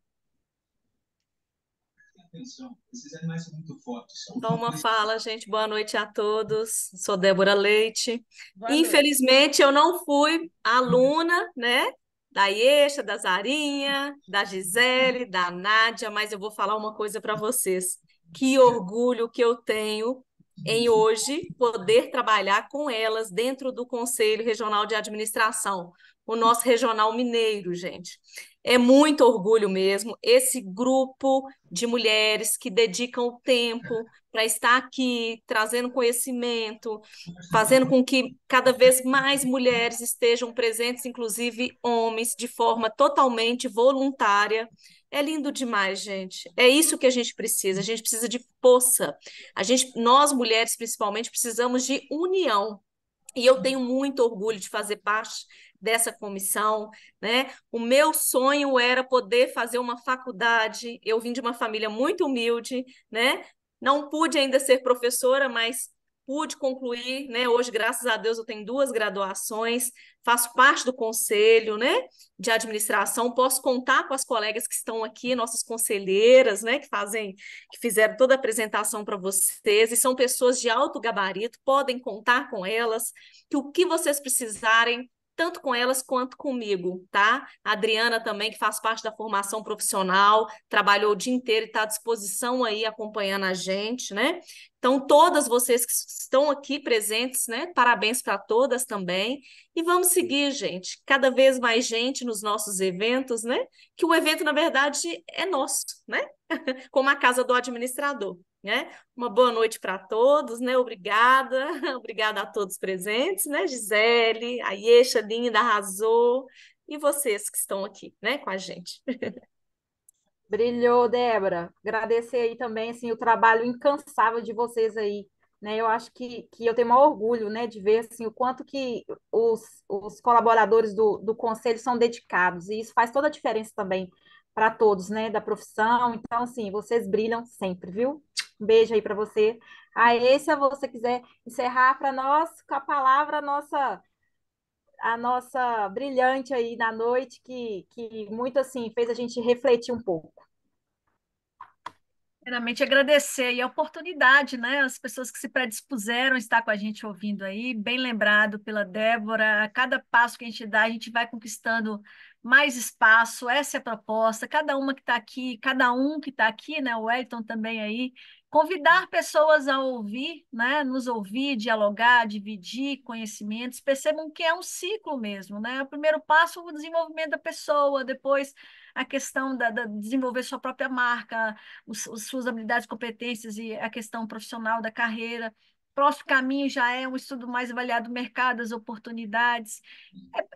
Atenção, esses animais são muito fortes. Toma fala, gente. Boa noite a todos. Sou Débora Leite. Boa Infelizmente, noite. eu não fui aluna, né? da Ieixa, da Zarinha, da Gisele, da Nádia, mas eu vou falar uma coisa para vocês. Que orgulho que eu tenho em hoje poder trabalhar com elas dentro do Conselho Regional de Administração, o nosso regional mineiro, gente. É muito orgulho mesmo esse grupo de mulheres que dedicam o tempo para estar aqui, trazendo conhecimento, fazendo com que cada vez mais mulheres estejam presentes, inclusive homens, de forma totalmente voluntária. É lindo demais, gente. É isso que a gente precisa. A gente precisa de força. A gente, nós mulheres principalmente, precisamos de união. E eu tenho muito orgulho de fazer parte dessa comissão, né? O meu sonho era poder fazer uma faculdade. Eu vim de uma família muito humilde, né? Não pude ainda ser professora, mas pude concluir, né? Hoje, graças a Deus, eu tenho duas graduações, faço parte do conselho, né, de administração, posso contar com as colegas que estão aqui, nossas conselheiras, né, que fazem, que fizeram toda a apresentação para vocês, e são pessoas de alto gabarito, podem contar com elas, que o que vocês precisarem, tanto com elas quanto comigo, tá? A Adriana também, que faz parte da formação profissional, trabalhou o dia inteiro e está à disposição aí acompanhando a gente, né? Então, todas vocês que estão aqui presentes, né? Parabéns para todas também. E vamos seguir, gente. Cada vez mais gente nos nossos eventos, né? Que o evento, na verdade, é nosso, né? Como a casa do administrador. Né? Uma boa noite para todos, né? Obrigada, obrigada a todos presentes, né? Gisele, a Yesha linda, arrasou, e vocês que estão aqui, né, com a gente. Brilhou, Débora. Agradecer aí também, assim, o trabalho incansável de vocês aí, né? Eu acho que, que eu tenho maior orgulho, né, de ver, assim, o quanto que os, os colaboradores do, do conselho são dedicados, e isso faz toda a diferença também para todos, né, da profissão. Então, assim, vocês brilham sempre, viu? Um beijo aí para você. esse se você quiser encerrar para nós com a palavra a nossa a nossa brilhante aí na noite que que muito assim fez a gente refletir um pouco. Primeiramente, agradecer e a oportunidade, né? As pessoas que se predispuseram a estar com a gente ouvindo aí, bem lembrado pela Débora, a cada passo que a gente dá, a gente vai conquistando mais espaço, essa é a proposta, cada uma que está aqui, cada um que está aqui, né? O Wellington também aí, convidar pessoas a ouvir, né, nos ouvir, dialogar, dividir conhecimentos, percebam que é um ciclo mesmo, né? O primeiro passo o desenvolvimento da pessoa, depois a questão da, da desenvolver sua própria marca, os, os, suas habilidades, competências e a questão profissional da carreira próximo caminho já é um estudo mais avaliado do mercado, as oportunidades.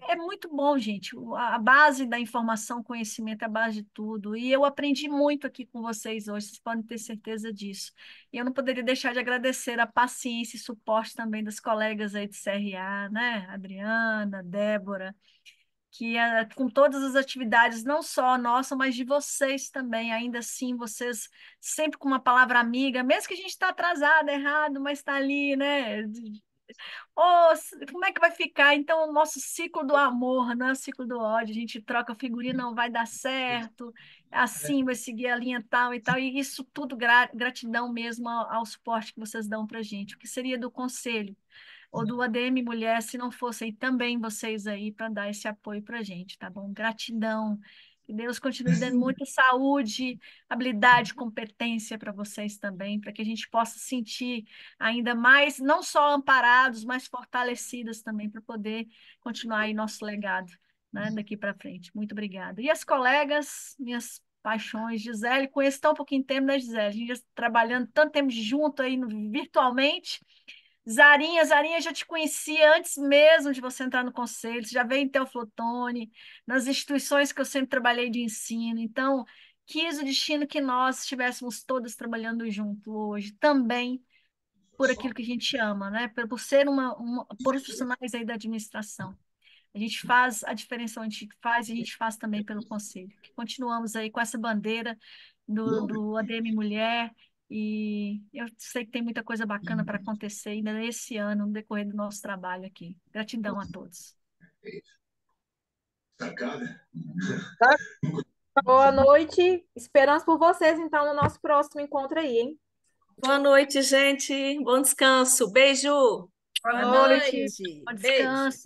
É, é, muito bom, gente. A base da informação, conhecimento é a base de tudo. E eu aprendi muito aqui com vocês hoje, vocês podem ter certeza disso. E eu não poderia deixar de agradecer a paciência e suporte também das colegas aí de CRA, né? Adriana, Débora que a, é, com todas as atividades, não só a nossa, mas de vocês também, ainda assim, vocês sempre com uma palavra amiga, mesmo que a gente está atrasado, errado, mas está ali, né? Oh, como é que vai ficar? Então, o nosso ciclo do amor, não é o ciclo do ódio, a gente troca figurinha, não vai dar certo, assim vai seguir a linha tal e tal, e isso tudo gratidão mesmo ao, ao suporte que vocês dão para gente. O que seria do conselho? ou do ADM Mulher, se não fossem também vocês aí para dar esse apoio para a gente, tá bom? Gratidão. Que Deus continue dando muita saúde, habilidade, competência para vocês também, para que a gente possa sentir ainda mais, não só amparados, mas fortalecidas também, para poder continuar aí nosso legado né, daqui para frente. Muito obrigada. E as colegas, minhas paixões, Gisele, conheço tão pouquinho tempo, né, Gisele? A gente já trabalhando tanto tempo junto aí virtualmente, Zarinha, Zarinha já te conhecia antes mesmo de você entrar no conselho, você já veio em Teoflotone, nas instituições que eu sempre trabalhei de ensino. Então, quis o destino que nós estivéssemos todas trabalhando junto hoje, também por aquilo que a gente ama, né? Por, por ser uma, uma profissionais aí da administração. A gente faz a diferença onde a gente faz e a gente faz também pelo conselho. Continuamos aí com essa bandeira do, do ADM Mulher, e eu sei que tem muita coisa bacana para uhum. acontecer ainda nesse ano, no decorrer do nosso trabalho aqui. Gratidão a todos. Tá né? tá. Boa noite. Esperamos por vocês, então, no nosso próximo encontro aí, hein? Boa noite, gente. Bom descanso. Beijo. Boa, Boa noite. noite. Bom descanso. Beijo.